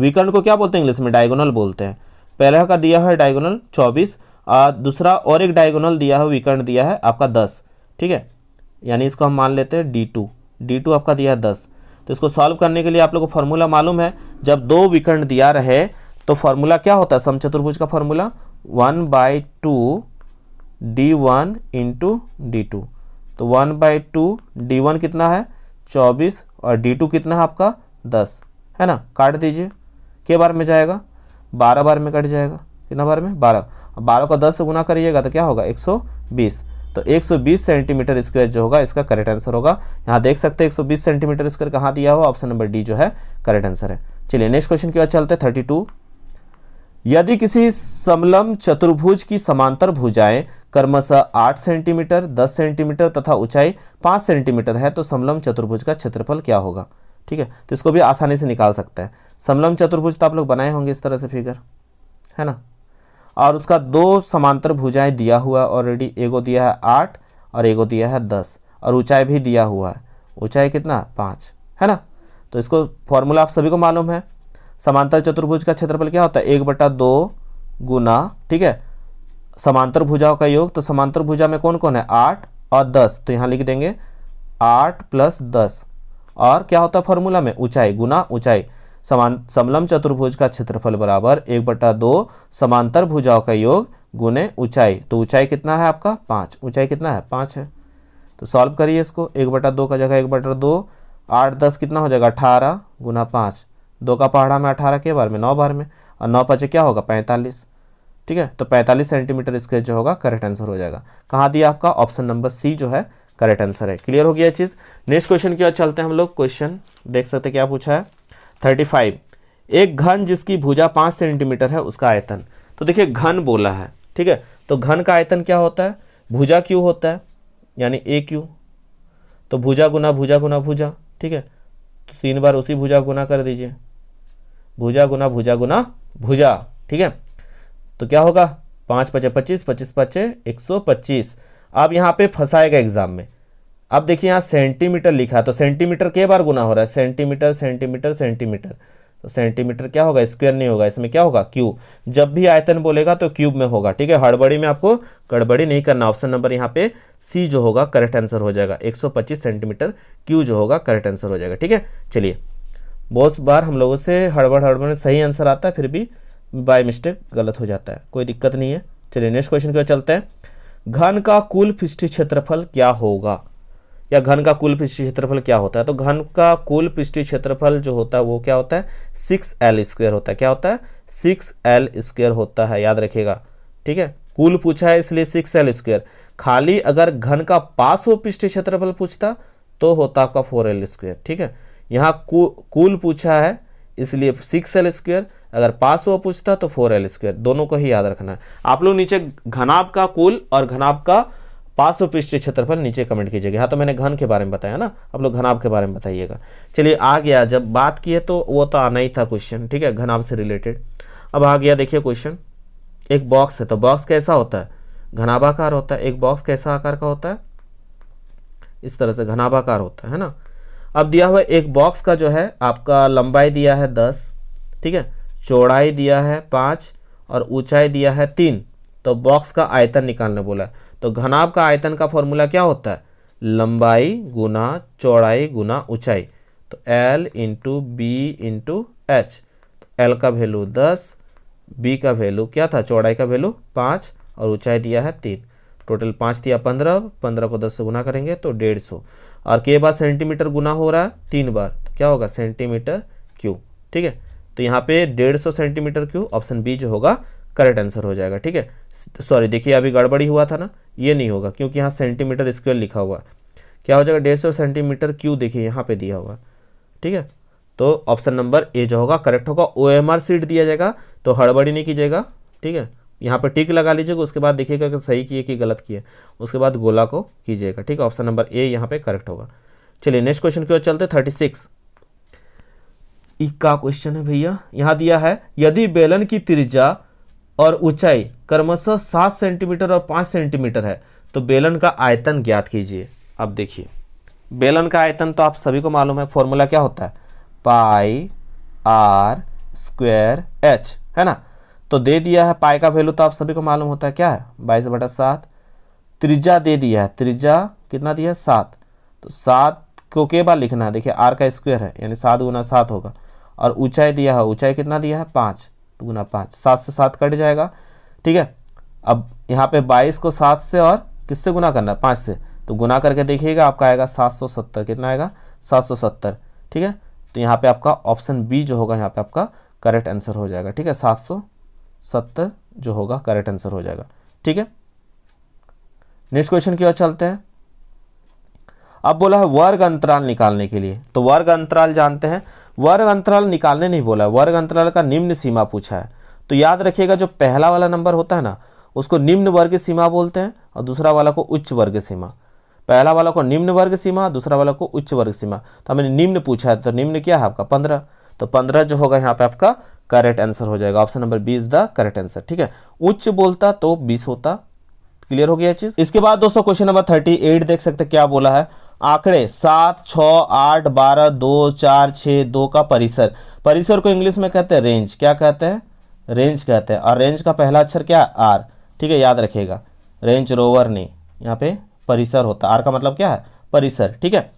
विकर्ण को क्या बोलते हैं इंग्लिश में डायगोनल बोलते हैं पहला का दिया है डायगोनल चौबीस और दूसरा और एक डायगोनल दिया है विकर्ण दिया है आपका दस ठीक है यानी इसको हम मान लेते हैं डी टू डी टू आपका दिया है दस तो इसको सॉल्व करने के लिए आप लोग को फार्मूला मालूम है जब दो विकर्ण दिया रहे तो फार्मूला क्या होता है समचतुर्भुज का formula one by two D one into D two तो one by two D one कितना है चौबीस और डी टू कितना है आपका दस है ना काट दीजिए के बार में जाएगा बारह बार में कट जाएगा कितना बार में बारह बारह का दस से गुना करिएगा तो क्या होगा एक सौ बीस तो 120 सेंटीमीटर स्क्वायर जो होगा इसका करेक्ट आंसर होगा यहाँ देख सकते हैं 120 सेंटीमीटर स्क्वायर कहाँ दिया हुआ ऑप्शन नंबर डी जो है करेक्ट आंसर है चलिए नेक्स्ट क्वेश्चन की ओर चलते हैं 32 यदि किसी समलम चतुर्भुज की समांतर भुजाएं कर्मश आठ सेंटीमीटर दस सेंटीमीटर तथा ऊंचाई पांच सेंटीमीटर है तो समलम चतुर्भुज का क्षेत्रफल क्या होगा ठीक है तो इसको भी आसानी से निकाल सकते हैं समलम चतुर्भुज तो आप लोग बनाए होंगे इस तरह से फिगर है ना और उसका दो समांतर भुजाएं दिया हुआ है ऑलरेडी एगो दिया है आठ और एगो दिया है दस और ऊंचाई भी दिया हुआ है ऊंचाई कितना पाँच है ना तो इसको फॉर्मूला आप सभी को मालूम है समांतर चतुर्भुज का क्षेत्रफल क्या होता है एक बटा दो गुना ठीक है समांतर भुजाओं का योग तो समांतर भुजा में कौन कौन है आठ और दस तो यहाँ लिख देंगे आठ प्लस दस और क्या होता है फॉर्मूला में ऊंचाई गुना ऊंचाई समान समलम चतुर्भुज का क्षेत्रफल बराबर एक बटा दो समांतर भुजाओं का योग गुने ऊंचाई तो ऊंचाई कितना है आपका पाँच ऊंचाई कितना है पाँच है तो सॉल्व करिए इसको एक बटा दो का जगह एक बटा दो आठ दस कितना हो जाएगा अठारह गुना पाँच दो का पहाड़ा में अठारह के बार में नौ बार में और नौ पचे क्या होगा पैंतालीस ठीक है तो पैंतालीस सेंटीमीटर स्क्वेयर जो होगा करेक्ट आंसर हो जाएगा कहाँ दिया आपका ऑप्शन नंबर सी जो है करेक्ट आंसर है क्लियर हो गया चीज़ नेक्स्ट क्वेश्चन की ओर चलते हैं हम लोग क्वेश्चन देख सकते क्या पूछा है थर्टी फाइव एक घन जिसकी भुजा पाँच सेंटीमीटर है उसका आयतन तो देखिए घन बोला है ठीक है तो घन का आयतन क्या होता है भुजा क्यू होता है यानी ए क्यू तो भुजा गुना भुजा गुना भुजा ठीक है तो तीन बार उसी भुजा गुना कर दीजिए भुजा गुना भुजा गुना भुजा ठीक है तो क्या होगा पाँच पचे पच्चीस पच्चीस पचे एक सौ पच्चीस आप यहाँ पे फंसाएगा एग्जाम में अब देखिए यहाँ सेंटीमीटर लिखा है तो सेंटीमीटर कई बार गुना हो रहा है सेंटीमीटर सेंटीमीटर सेंटीमीटर तो सेंटीमीटर क्या होगा स्क्वायर नहीं होगा इसमें क्या होगा क्यूब जब भी आयतन बोलेगा तो क्यूब में होगा ठीक है हड़बड़ी में आपको गड़बड़ी नहीं करना ऑप्शन नंबर यहाँ पे सी जो होगा करेक्ट आंसर हो जाएगा पच्चीस सेंटीमीटर क्यू जो होगा करेक्ट आंसर हो जाएगा ठीक है चलिए बहुत बार हम लोगों से हड़बड़ हड़बड़ में सही आंसर आता है फिर भी बाय मिस्टेक गलत हो जाता है कोई दिक्कत नहीं है चलिए नेक्स्ट क्वेश्चन की ओर चलते हैं घन का कुल पृष्ठ क्षेत्रफल क्या होगा या घन का कुल पृष्ठीय क्षेत्रफल क्या होता है तो घन का कुल पृष्ठीय क्षेत्रफल जो होता है वो क्या होता है सिक्स एल स्क्वेयर होता है क्या होता है सिक्स एल स्क्वेयर होता है याद रखिएगा ठीक है कुल पूछा है इसलिए सिक्स एल स्क्वेयर खाली अगर घन का पास हो पृष्ठीय क्षेत्रफल पूछता तो होता आपका फोर एल स्क्वेयर ठीक है यहाँ कुल पूछा है इसलिए सिक्स एल स्क्वेयर अगर पास हो पूछता तो फोर एल स्क्वेयर दोनों को ही याद रखना है आप लोग नीचे घनाभ का कुल और घनाभ का पार्श्व पृष्ठ क्षेत्रफल नीचे कमेंट कीजिएगा हाँ तो मैंने घन के बारे में बताया ना आप लोग घनाभ के बारे में बताइएगा चलिए आ गया जब बात की है तो वो तो आना ही था क्वेश्चन ठीक है घनाभ से रिलेटेड अब आ गया देखिए क्वेश्चन एक बॉक्स है तो बॉक्स कैसा होता है घनाभाकार होता है एक बॉक्स कैसा आकार का होता है इस तरह से घनाभाकार होता है ना अब दिया हुआ एक बॉक्स का जो है आपका लंबाई दिया है दस ठीक है चौड़ाई दिया है पाँच और ऊंचाई दिया है तीन तो बॉक्स का आयतन निकालने बोला है तो घनाब का आयतन का फॉर्मूला क्या होता है लंबाई गुना चौड़ाई गुना ऊंचाई तो L into B into H L का वैल्यू दस बी का वैल्यू क्या था चौड़ाई का वैल्यू पाँच और ऊंचाई दिया है तीन टोटल पाँच दिया पंद्रह पंद्रह को दस से गुना करेंगे तो डेढ़ सौ और के बार सेंटीमीटर गुना हो रहा है तीन बार तो क्या होगा सेंटीमीटर क्यू ठीक है तो यहाँ पे डेढ़ सौ सेंटीमीटर क्यू ऑप्शन बी जो होगा करेक्ट आंसर हो जाएगा ठीक है सॉरी देखिए अभी गड़बड़ी हुआ था ना ये नहीं होगा क्योंकि यहाँ सेंटीमीटर स्क्वेयर लिखा हुआ है क्या हो जाएगा डेढ़ सौ सेंटीमीटर क्यू देखिए यहाँ पे दिया हुआ ठीक है तो ऑप्शन नंबर ए जो होगा करेक्ट होगा ओ एम आर सीट दिया जाएगा तो हड़बड़ी नहीं कीजिएगा ठीक है यहाँ पर टिक लगा लीजिएगा उसके बाद देखिएगा कि सही किए कि गलत किए उसके बाद गोला को कीजिएगा ठीक है ऑप्शन नंबर ए यहाँ पे करेक्ट होगा चलिए नेक्स्ट क्वेश्चन की ओर चलते थर्टी सिक्स इक का क्वेश्चन है भैया यहाँ दिया है यदि बेलन की त्रिज्या और ऊंचाई क्रमशः सात सेंटीमीटर और पाँच सेंटीमीटर है तो बेलन का आयतन ज्ञात कीजिए अब देखिए बेलन का आयतन तो आप सभी को मालूम है फॉर्मूला क्या होता है पाई आर स्क्वेयर एच है ना तो दे दिया है पाई का वैल्यू तो आप सभी को मालूम होता है क्या है बाईस बटा सात त्रिज्या दे दिया है त्रिज्या कितना दिया है सात तो सात को के बार लिखना है देखिए आर का स्क्वेयर है यानी सात गुना सात होगा और ऊंचाई दिया है ऊंचाई कितना दिया है पाँच गुना पाँच सात से सात कट जाएगा ठीक है अब यहाँ पे बाईस को सात से और किससे गुना करना है पाँच से तो गुना करके देखिएगा आपका आएगा सात सौ सत्तर कितना आएगा सात सौ सत्तर ठीक है तो यहाँ पे आपका ऑप्शन बी जो होगा यहाँ पे आपका करेक्ट आंसर हो जाएगा ठीक है सात सौ सत्तर जो होगा करेक्ट आंसर हो जाएगा ठीक है नेक्स्ट क्वेश्चन की ओर चलते हैं अब बोला है वर्ग अंतराल निकालने के लिए तो वर्ग अंतराल जानते हैं वर्ग अंतराल निकालने नहीं बोला वर्ग अंतराल का निम्न सीमा पूछा है तो याद रखिएगा जो पहला वाला नंबर होता है ना उसको निम्न वर्ग सीमा बोलते हैं और दूसरा वाला को उच्च वर्ग सीमा पहला वाला को निम्न वर्ग सीमा दूसरा वाला को उच्च वर्ग सीमा तो हमने निम्न पूछा है तो निम्न क्या है आपका पंद्रह तो पंद्रह जो होगा यहाँ पे आपका करेक्ट आंसर हो जाएगा ऑप्शन नंबर बीस द करेक्ट आंसर ठीक है उच्च बोलता तो बीस होता क्लियर हो गया चीज इसके बाद दोस्तों क्वेश्चन नंबर थर्टी एट देख सकते क्या बोला है आंकड़े सात छ आठ बारह दो चार छः दो का परिसर परिसर को इंग्लिश में कहते हैं रेंज क्या कहते हैं रेंज कहते हैं और रेंज का पहला अक्षर क्या आर ठीक है याद रखिएगा रेंज रोवर ने यहाँ पे परिसर होता है आर का मतलब क्या है परिसर ठीक है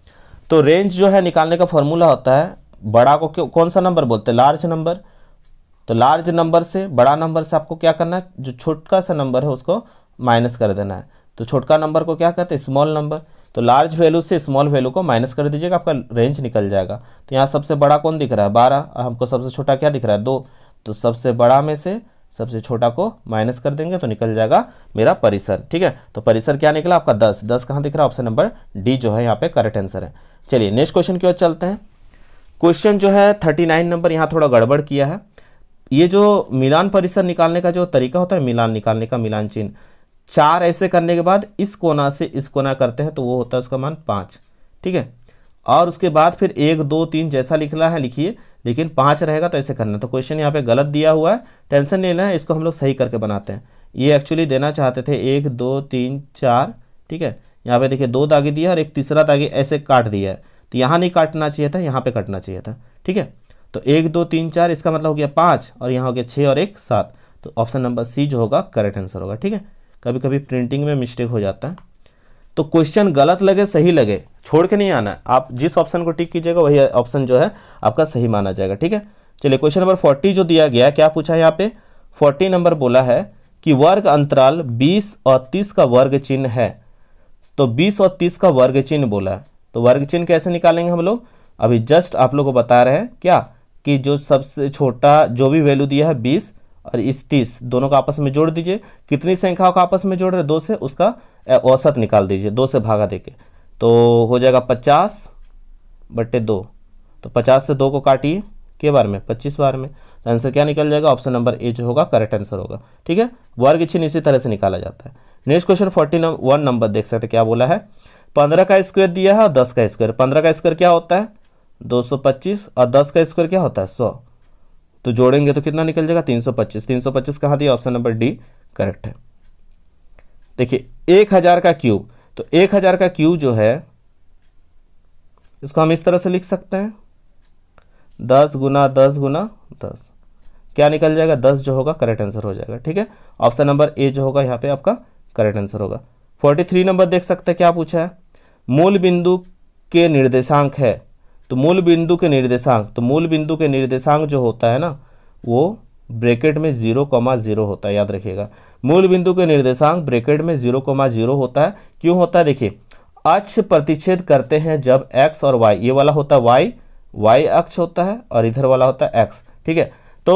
तो रेंज जो है निकालने का फॉर्मूला होता है बड़ा को क्यों कौन सा नंबर बोलते हैं लार्ज नंबर तो लार्ज नंबर से बड़ा नंबर से आपको क्या करना है जो छोटका सा नंबर है उसको माइनस कर देना है तो छोटका नंबर को क्या कहते हैं स्मॉल नंबर तो लार्ज वैल्यू से स्मॉल वैल्यू को माइनस कर दीजिएगा आपका रेंज निकल जाएगा तो यहाँ सबसे बड़ा कौन दिख रहा है बारह हमको सबसे छोटा क्या दिख रहा है दो तो सबसे बड़ा में से सबसे छोटा को माइनस कर देंगे तो निकल जाएगा मेरा परिसर ठीक है तो परिसर क्या निकला आपका दस दस कहाँ दिख रहा है ऑप्शन नंबर डी जो है यहाँ पे करेक्ट आंसर है चलिए नेक्स्ट क्वेश्चन की ओर चलते हैं क्वेश्चन जो है थर्टी नाइन नंबर यहाँ थोड़ा गड़बड़ किया है ये जो मिलान परिसर निकालने का जो तरीका होता है मिलान निकालने का मिलान चिन्ह चार ऐसे करने के बाद इस कोना से इस कोना करते हैं तो वो होता है उसका मान पाँच ठीक है और उसके बाद फिर एक दो तीन जैसा लिखना है लिखिए लेकिन पाँच रहेगा तो ऐसे करना तो क्वेश्चन यहाँ पे गलत दिया हुआ है टेंशन नहीं लेना है इसको हम लोग सही करके बनाते हैं ये एक्चुअली देना चाहते थे एक दो तीन चार ठीक है यहाँ पे देखिए दो दागे दिया और एक तीसरा दागे ऐसे काट दिया है तो यहाँ नहीं काटना चाहिए था यहाँ पर काटना चाहिए था ठीक है तो एक दो तीन चार इसका मतलब हो गया पाँच और यहाँ हो गया छः और एक सात तो ऑप्शन नंबर सी जो होगा करेक्ट आंसर होगा ठीक है कभी कभी प्रिंटिंग में मिस्टेक हो जाता है तो क्वेश्चन गलत लगे सही लगे छोड़ के नहीं आना आप जिस ऑप्शन को टिक कीजिएगा वही ऑप्शन जो है आपका सही माना जाएगा ठीक है चलिए क्वेश्चन नंबर फोर्टी जो दिया गया क्या पूछा है यहाँ पे फोर्टी नंबर बोला है कि वर्ग अंतराल बीस और तीस का वर्ग चिन्ह है तो बीस और तीस का वर्ग चिन्ह बोला है तो वर्ग चिन्ह कैसे निकालेंगे हम लोग अभी जस्ट आप लोग को बता रहे हैं क्या कि जो सबसे छोटा जो भी वैल्यू दिया है बीस और इस तीस दोनों का आपस में जोड़ दीजिए कितनी संख्याओं का आपस में जोड़ रहे दो से उसका औसत निकाल दीजिए दो से भागा देके तो हो जाएगा पचास बट्टे दो तो पचास से दो को काटिए के बार में पच्चीस बार में तो आंसर क्या निकल जाएगा ऑप्शन नंबर ए जो होगा करेक्ट आंसर होगा ठीक है वर्ग चिन्ह इसी तरह से निकाला जाता है next question forty one number देख सकते क्या बोला है पंद्रह का स्क्वायर दिया है और दस का स्क्वायर पंद्रह का स्क्वायर क्या होता है पच्चीस और दस का स्क्वायर क्या होता है सौ तो जोड़ेंगे तो कितना निकल जाएगा 325 325 कहाँ दिया ऑप्शन नंबर डी करेक्ट है देखिए एक हज़ार का क्यूब तो एक हज़ार का क्यूब जो है इसको हम इस तरह से लिख सकते हैं दस गुना दस गुना दस क्या निकल जाएगा दस जो होगा करेक्ट आंसर हो जाएगा ठीक है ऑप्शन नंबर ए जो होगा यहां पे आपका करेक्ट आंसर होगा फोर्टी थ्री नंबर देख सकते हैं क्या पूछा है मूल बिंदु के निर्देशांक है तो मूल बिंदु के निर्देशांक तो मूल बिंदु के निर्देशांक जो होता है ना वो ब्रैकेट में जीरो कॉमा जीरो होता है याद रखिएगा मूल बिंदु के निर्देशांक ब्रैकेट में जीरो कॉमा जीरो होता है क्यों होता है देखिए अक्ष प्रतिच्छेद करते हैं जब एक्स और वाई ये वाला होता है वाई वाई अक्ष होता है और इधर वाला होता है एक्स ठीक है तो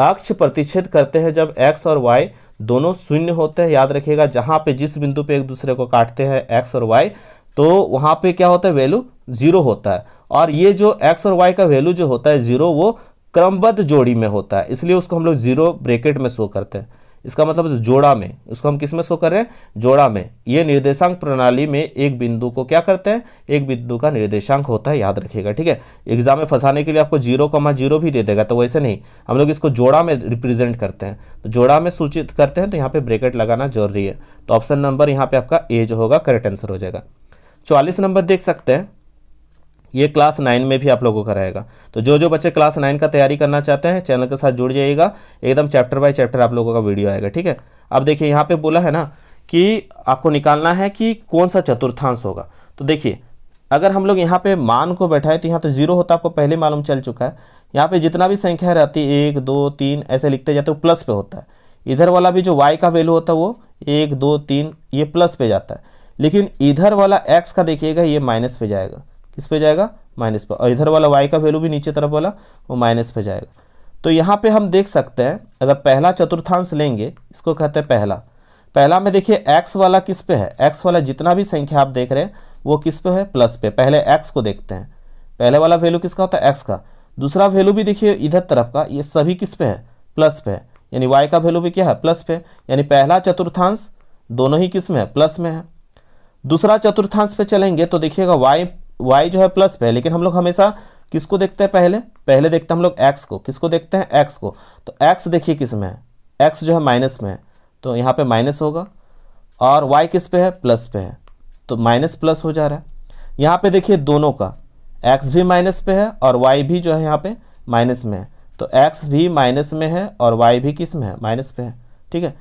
अक्ष प्रतिच्छेद करते हैं जब एक्स और वाई दोनों शून्य होते हैं याद रखिएगा जहां पे जिस बिंदु पे एक दूसरे को काटते हैं एक्स और वाई तो वहाँ पे क्या होता है वैल्यू जीरो होता है और ये जो एक्स और वाई का वैल्यू जो होता है जीरो वो क्रमबद्ध जोड़ी में होता है इसलिए उसको हम लोग जीरो ब्रेकेट में शो करते हैं इसका मतलब जोड़ा में उसको हम किस में शो कर रहे हैं जोड़ा में ये निर्देशांक प्रणाली में एक बिंदु को क्या करते हैं एक बिंदु का निर्देशांक होता है याद रखिएगा ठीक है एग्जाम में फंसाने के लिए आपको जीरो कमा जीरो भी दे देगा तो वैसे नहीं हम लोग इसको जोड़ा में रिप्रेजेंट करते हैं तो जोड़ा में सूचित करते हैं तो यहाँ पर ब्रेकेट लगाना जरूरी है तो ऑप्शन नंबर यहाँ पर आपका ए जो होगा करेक्ट आंसर हो जाएगा चालीस नंबर देख सकते हैं ये क्लास नाइन में भी आप लोगों का रहेगा तो जो जो बच्चे क्लास नाइन का तैयारी करना चाहते हैं चैनल के साथ जुड़ जाइएगा एकदम चैप्टर बाय चैप्टर आप लोगों का वीडियो आएगा ठीक है अब देखिए यहाँ पे बोला है ना कि आपको निकालना है कि कौन सा चतुर्थांश होगा तो देखिए अगर हम लोग यहाँ पे मान को बैठाएं तो यहाँ तो जीरो होता आपको पहले मालूम चल चुका है यहाँ पर जितना भी संख्या रहती है एक दो तीन ऐसे लिखते जाते हो प्लस पे होता है इधर वाला भी जो वाई का वैल्यू होता है वो एक दो तीन ये प्लस पे जाता है लेकिन इधर वाला एक्स का देखिएगा ये माइनस पे जाएगा किस पे जाएगा माइनस पर और इधर वाला वाई का वैल्यू भी नीचे तरफ वाला वो माइनस पे जाएगा तो यहाँ पे हम देख सकते हैं अगर पहला चतुर्थांश लेंगे इसको कहते हैं पहला पहला में देखिए एक्स वाला किस पे है एक्स वाला जितना भी संख्या आप देख रहे हैं वो किस पे है प्लस पे पहले एक्स को देखते हैं पहले वाला वैल्यू किसका होता है एक्स का दूसरा वैल्यू भी देखिए इधर तरफ का ये सभी किस पे है प्लस पे है यानी वाई का वैल्यू भी क्या है प्लस पे यानी पहला चतुर्थांश दोनों ही किस में है प्लस में है दूसरा चतुर्थांश पे चलेंगे तो देखिएगा वाई वाई जो है प्लस पे है लेकिन हम लोग हमेशा किसको देखते हैं पहले पहले देखते हैं हम लोग एक्स को किसको देखते हैं एक्स को तो एक्स देखिए किस में है एक्स जो है माइनस में है तो यहाँ पे माइनस होगा और वाई किस पे है प्लस पे है तो माइनस प्लस हो जा रहा है यहाँ पे देखिए दोनों का एक्स भी माइनस पे है और वाई भी जो है यहाँ पे माइनस में है तो एक्स भी माइनस में है और वाई भी किस में है माइनस पे है ठीक है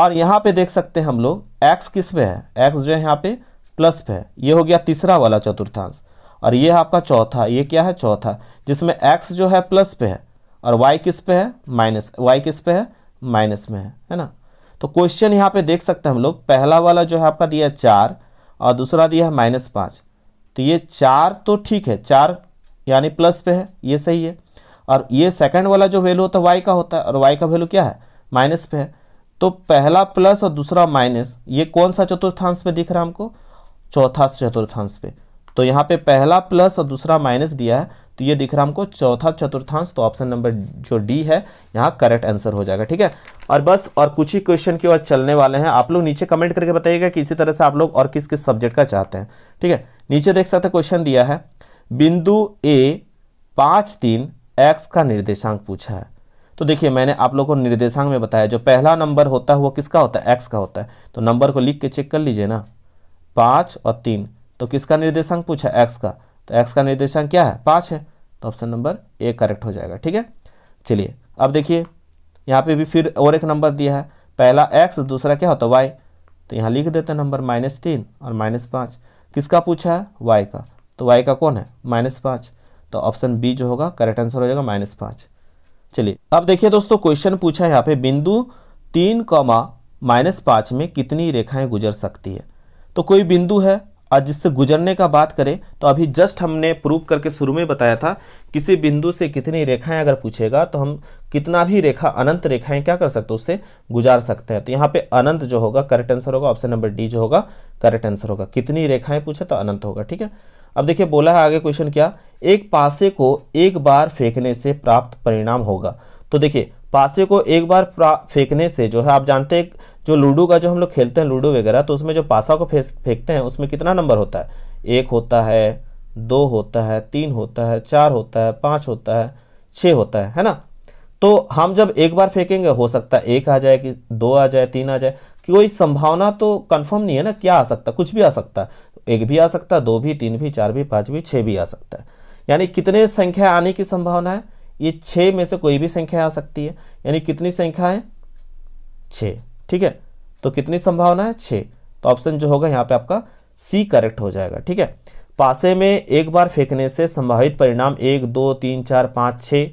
और यहाँ पे देख सकते हैं हम लोग एक्स किस पे है एक्स जो है यहाँ पे प्लस पे है ये हो गया तीसरा वाला चतुर्थांश और ये आपका चौथा ये क्या है चौथा जिसमें एक्स जो है प्लस पे है और वाई किस पे है माइनस वाई किस पे है माइनस में है है ना तो क्वेश्चन यहाँ पे देख सकते हैं हम लोग पहला वाला जो है आपका दिया है चार और दूसरा दिया है माइनस पाँच तो ये चार तो ठीक है चार यानी प्लस पे है ये सही है और ये सेकंड वाला जो वैल्यू होता है वाई का होता है और वाई का वैल्यू क्या है माइनस पे है तो पहला प्लस और दूसरा माइनस ये कौन सा चतुर्थांश पे दिख रहा है हमको चौथा चतुर्थांश पे तो यहाँ पे पहला प्लस और दूसरा माइनस दिया है तो ये दिख रहा हमको चौथा चतुर्थांश तो ऑप्शन नंबर जो डी है यहाँ करेक्ट आंसर हो जाएगा ठीक है और बस और कुछ ही क्वेश्चन की ओर चलने वाले हैं आप लोग नीचे कमेंट करके बताइएगा कि इसी तरह से आप लोग और किस किस सब्जेक्ट का चाहते हैं ठीक है नीचे देख सकते क्वेश्चन दिया है बिंदु ए पाँच तीन एक्स का निर्देशांक पूछा है तो देखिए मैंने आप लोगों को निर्देशांक में बताया जो पहला नंबर होता है वो किसका होता है एक्स का होता है तो नंबर को लिख के चेक कर लीजिए ना पाँच और तीन तो किसका निर्देशांक पूछा एक्स का तो एक्स का निर्देशांक क्या है पाँच है तो ऑप्शन नंबर ए करेक्ट हो जाएगा ठीक है चलिए अब देखिए यहाँ पर भी फिर और एक नंबर दिया है पहला एक्स दूसरा क्या होता है वाई तो यहाँ लिख देते हैं नंबर माइनस तीन और माइनस पाँच किसका पूछा है वाई का तो वाई का कौन है माइनस पाँच तो ऑप्शन बी जो होगा करेक्ट आंसर हो जाएगा माइनस पाँच चलिए अब देखिए दोस्तों क्वेश्चन पूछा है यहाँ पे बिंदु तीन कॉमा माइनस पाँच में कितनी रेखाएं गुजर सकती है तो कोई बिंदु है और जिससे गुजरने का बात करें तो अभी जस्ट हमने प्रूव करके शुरू में बताया था किसी बिंदु से कितनी रेखाएं अगर पूछेगा तो हम कितना भी रेखा अनंत रेखाएं क्या कर सकते हैं उससे गुजार सकते हैं तो यहाँ पे अनंत जो होगा करेक्ट आंसर होगा ऑप्शन नंबर डी जो होगा करेक्ट आंसर होगा कितनी रेखाएं पूछे तो अनंत होगा ठीक है अब देखिए बोला है आगे क्वेश्चन क्या एक पासे को एक बार फेंकने से प्राप्त परिणाम होगा तो देखिए पासे को एक बार फेंकने से जो है आप जानते हैं जो लूडो का जो हम लोग खेलते हैं लूडो वगैरह तो उसमें जो पासा को फेंकते हैं उसमें कितना नंबर होता है एक होता है दो होता है तीन होता है चार होता है पाँच होता है छः होता है है ना तो हम जब एक बार फेंकेंगे हो सकता है एक आ जाए कि दो आ जाए तीन आ जाए कोई संभावना तो कंफर्म नहीं है ना क्या आ सकता कुछ भी आ सकता है एक भी आ सकता है दो भी तीन भी चार भी पाँच भी छः भी आ सकता है यानी कितने संख्या आने की संभावना है ये छः में से कोई भी संख्या आ सकती है यानी कितनी संख्या है छ ठीक है तो कितनी संभावना है छः तो ऑप्शन जो होगा यहाँ पे आपका सी करेक्ट हो जाएगा ठीक है पासे में एक बार फेंकने से संभावित परिणाम एक दो तीन चार पाँच छ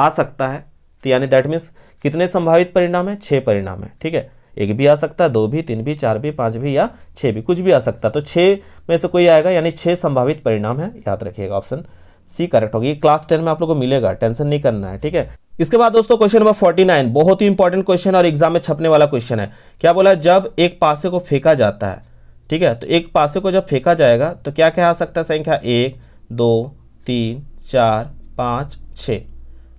आ सकता है तो यानी दैट मीन्स कितने संभावित परिणाम है छः परिणाम है ठीक है एक भी आ सकता है दो भी तीन भी चार भी पाँच भी या छह भी कुछ भी आ सकता है तो छह में से कोई आएगा यानी छह संभावित परिणाम है याद रखिएगा ऑप्शन सी करेक्ट होगी क्लास टेन में आप लोग को मिलेगा टेंशन नहीं करना है ठीक है इसके बाद दोस्तों क्वेश्चन नंबर फोर्टी नाइन बहुत ही इंपॉर्टेंट क्वेश्चन और एग्जाम में छपने वाला क्वेश्चन है क्या बोला जब एक पासे को फेंका जाता है ठीक है तो एक पासे को जब फेंका जाएगा तो क्या क्या आ सकता है संख्या एक दो तीन चार पाँच छः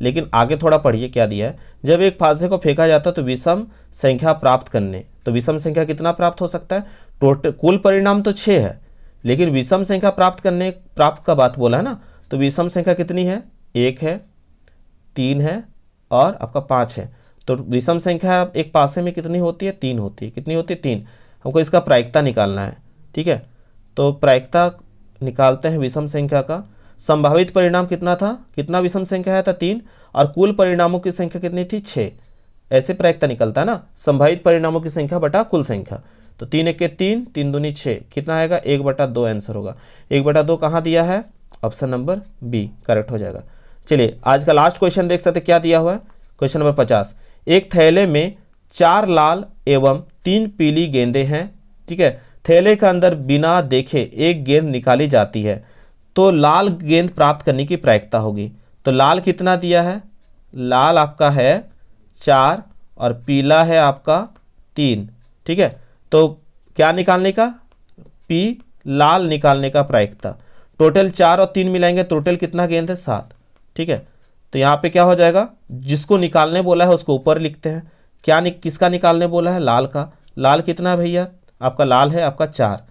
लेकिन आगे थोड़ा पढ़िए क्या दिया है जब एक फासे को फेंका जाता है तो विषम संख्या प्राप्त करने तो विषम संख्या कितना प्राप्त हो सकता है टोटल कुल परिणाम तो छः है लेकिन विषम संख्या प्राप्त करने प्राप्त का बात बोला है ना तो विषम संख्या कितनी है एक है तीन है और आपका पाँच है तो विषम संख्या एक पासे में कितनी होती है तीन होती है कितनी होती है तीन हमको इसका प्रायिकता निकालना है ठीक है तो प्रायिकता निकालते हैं विषम संख्या का संभावित परिणाम कितना था कितना विषम संख्या आया था तीन और कुल परिणामों की संख्या कितनी थी छः ऐसे प्रायिकता निकलता है ना संभावित परिणामों की संख्या बटा कुल संख्या तो तीन एक के तीन तीन दूनी छः कितना आएगा एक बटा दो आंसर होगा एक बटा दो कहाँ दिया है ऑप्शन नंबर बी करेक्ट हो जाएगा चलिए आज का लास्ट क्वेश्चन देख सकते क्या दिया हुआ है क्वेश्चन नंबर पचास एक थैले में चार लाल एवं तीन पीली गेंदे हैं ठीक है थैले के अंदर बिना देखे एक गेंद निकाली जाती है तो लाल गेंद प्राप्त करने की प्रायिकता होगी तो लाल कितना दिया है लाल आपका है चार और पीला है आपका तीन ठीक है तो क्या निकालने का पी लाल निकालने का प्रायिकता टोटल चार और तीन मिलाएंगे टोटल कितना गेंद है सात ठीक है तो यहाँ पे क्या हो जाएगा जिसको निकालने बोला है उसको ऊपर लिखते हैं क्या नि, किसका निकालने बोला है लाल का लाल कितना भैया आपका लाल है आपका चार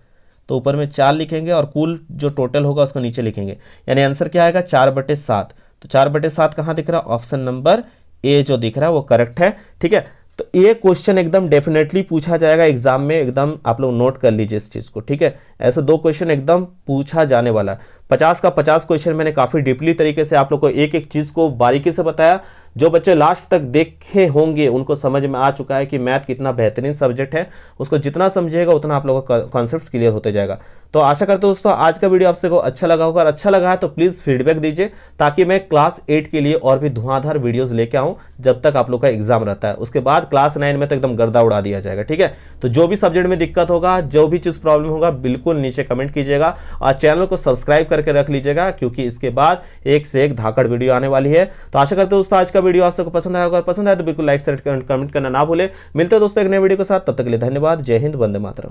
तो ऊपर में चार लिखेंगे और कुल जो टोटल होगा उसको नीचे लिखेंगे यानी आंसर क्या आएगा चार बटे सात तो चार बटे सात कहाँ दिख रहा है ऑप्शन नंबर ए जो दिख रहा है वो करेक्ट है ठीक है तो ये क्वेश्चन एकदम डेफिनेटली पूछा जाएगा एग्जाम में एकदम आप लोग नोट कर लीजिए इस चीज़ को ठीक है ऐसे दो क्वेश्चन एकदम पूछा जाने वाला है पचास का पचास क्वेश्चन मैंने काफ़ी डीपली तरीके से आप लोग को एक एक चीज़ को बारीकी से बताया जो बच्चे लास्ट तक देखे होंगे उनको समझ में आ चुका है कि मैथ कितना बेहतरीन सब्जेक्ट है उसको जितना समझेगा उतना आप लोगों का कॉन्सेप्ट क्लियर होते जाएगा तो आशा करते हो दोस्तों आज का वीडियो आपसे को अच्छा लगा होगा और अच्छा लगा है तो प्लीज़ फीडबैक दीजिए ताकि मैं क्लास एट के लिए और भी धुआंधार वीडियोस लेके आऊँ जब तक आप लोग का एग्जाम रहता है उसके बाद क्लास नाइन में तो एकदम गर्दा उड़ा दिया जाएगा ठीक है तो जो भी सब्जेक्ट में दिक्कत होगा जो भी चीज़ प्रॉब्लम होगा बिल्कुल नीचे कमेंट कीजिएगा और चैनल को सब्सक्राइब करके रख लीजिएगा क्योंकि इसके बाद एक से एक धाकड़ वीडियो आने वाली है तो आशा करते हो दोस्तों आज का वीडियो आप सबको पसंद आया होगा पसंद आया तो बिल्कुल लाइक शेयर कमेंट करना ना भूले मिलते हैं दोस्तों एक नए वीडियो के साथ तब तक के लिए धन्यवाद जय हिंद वंदे मातरम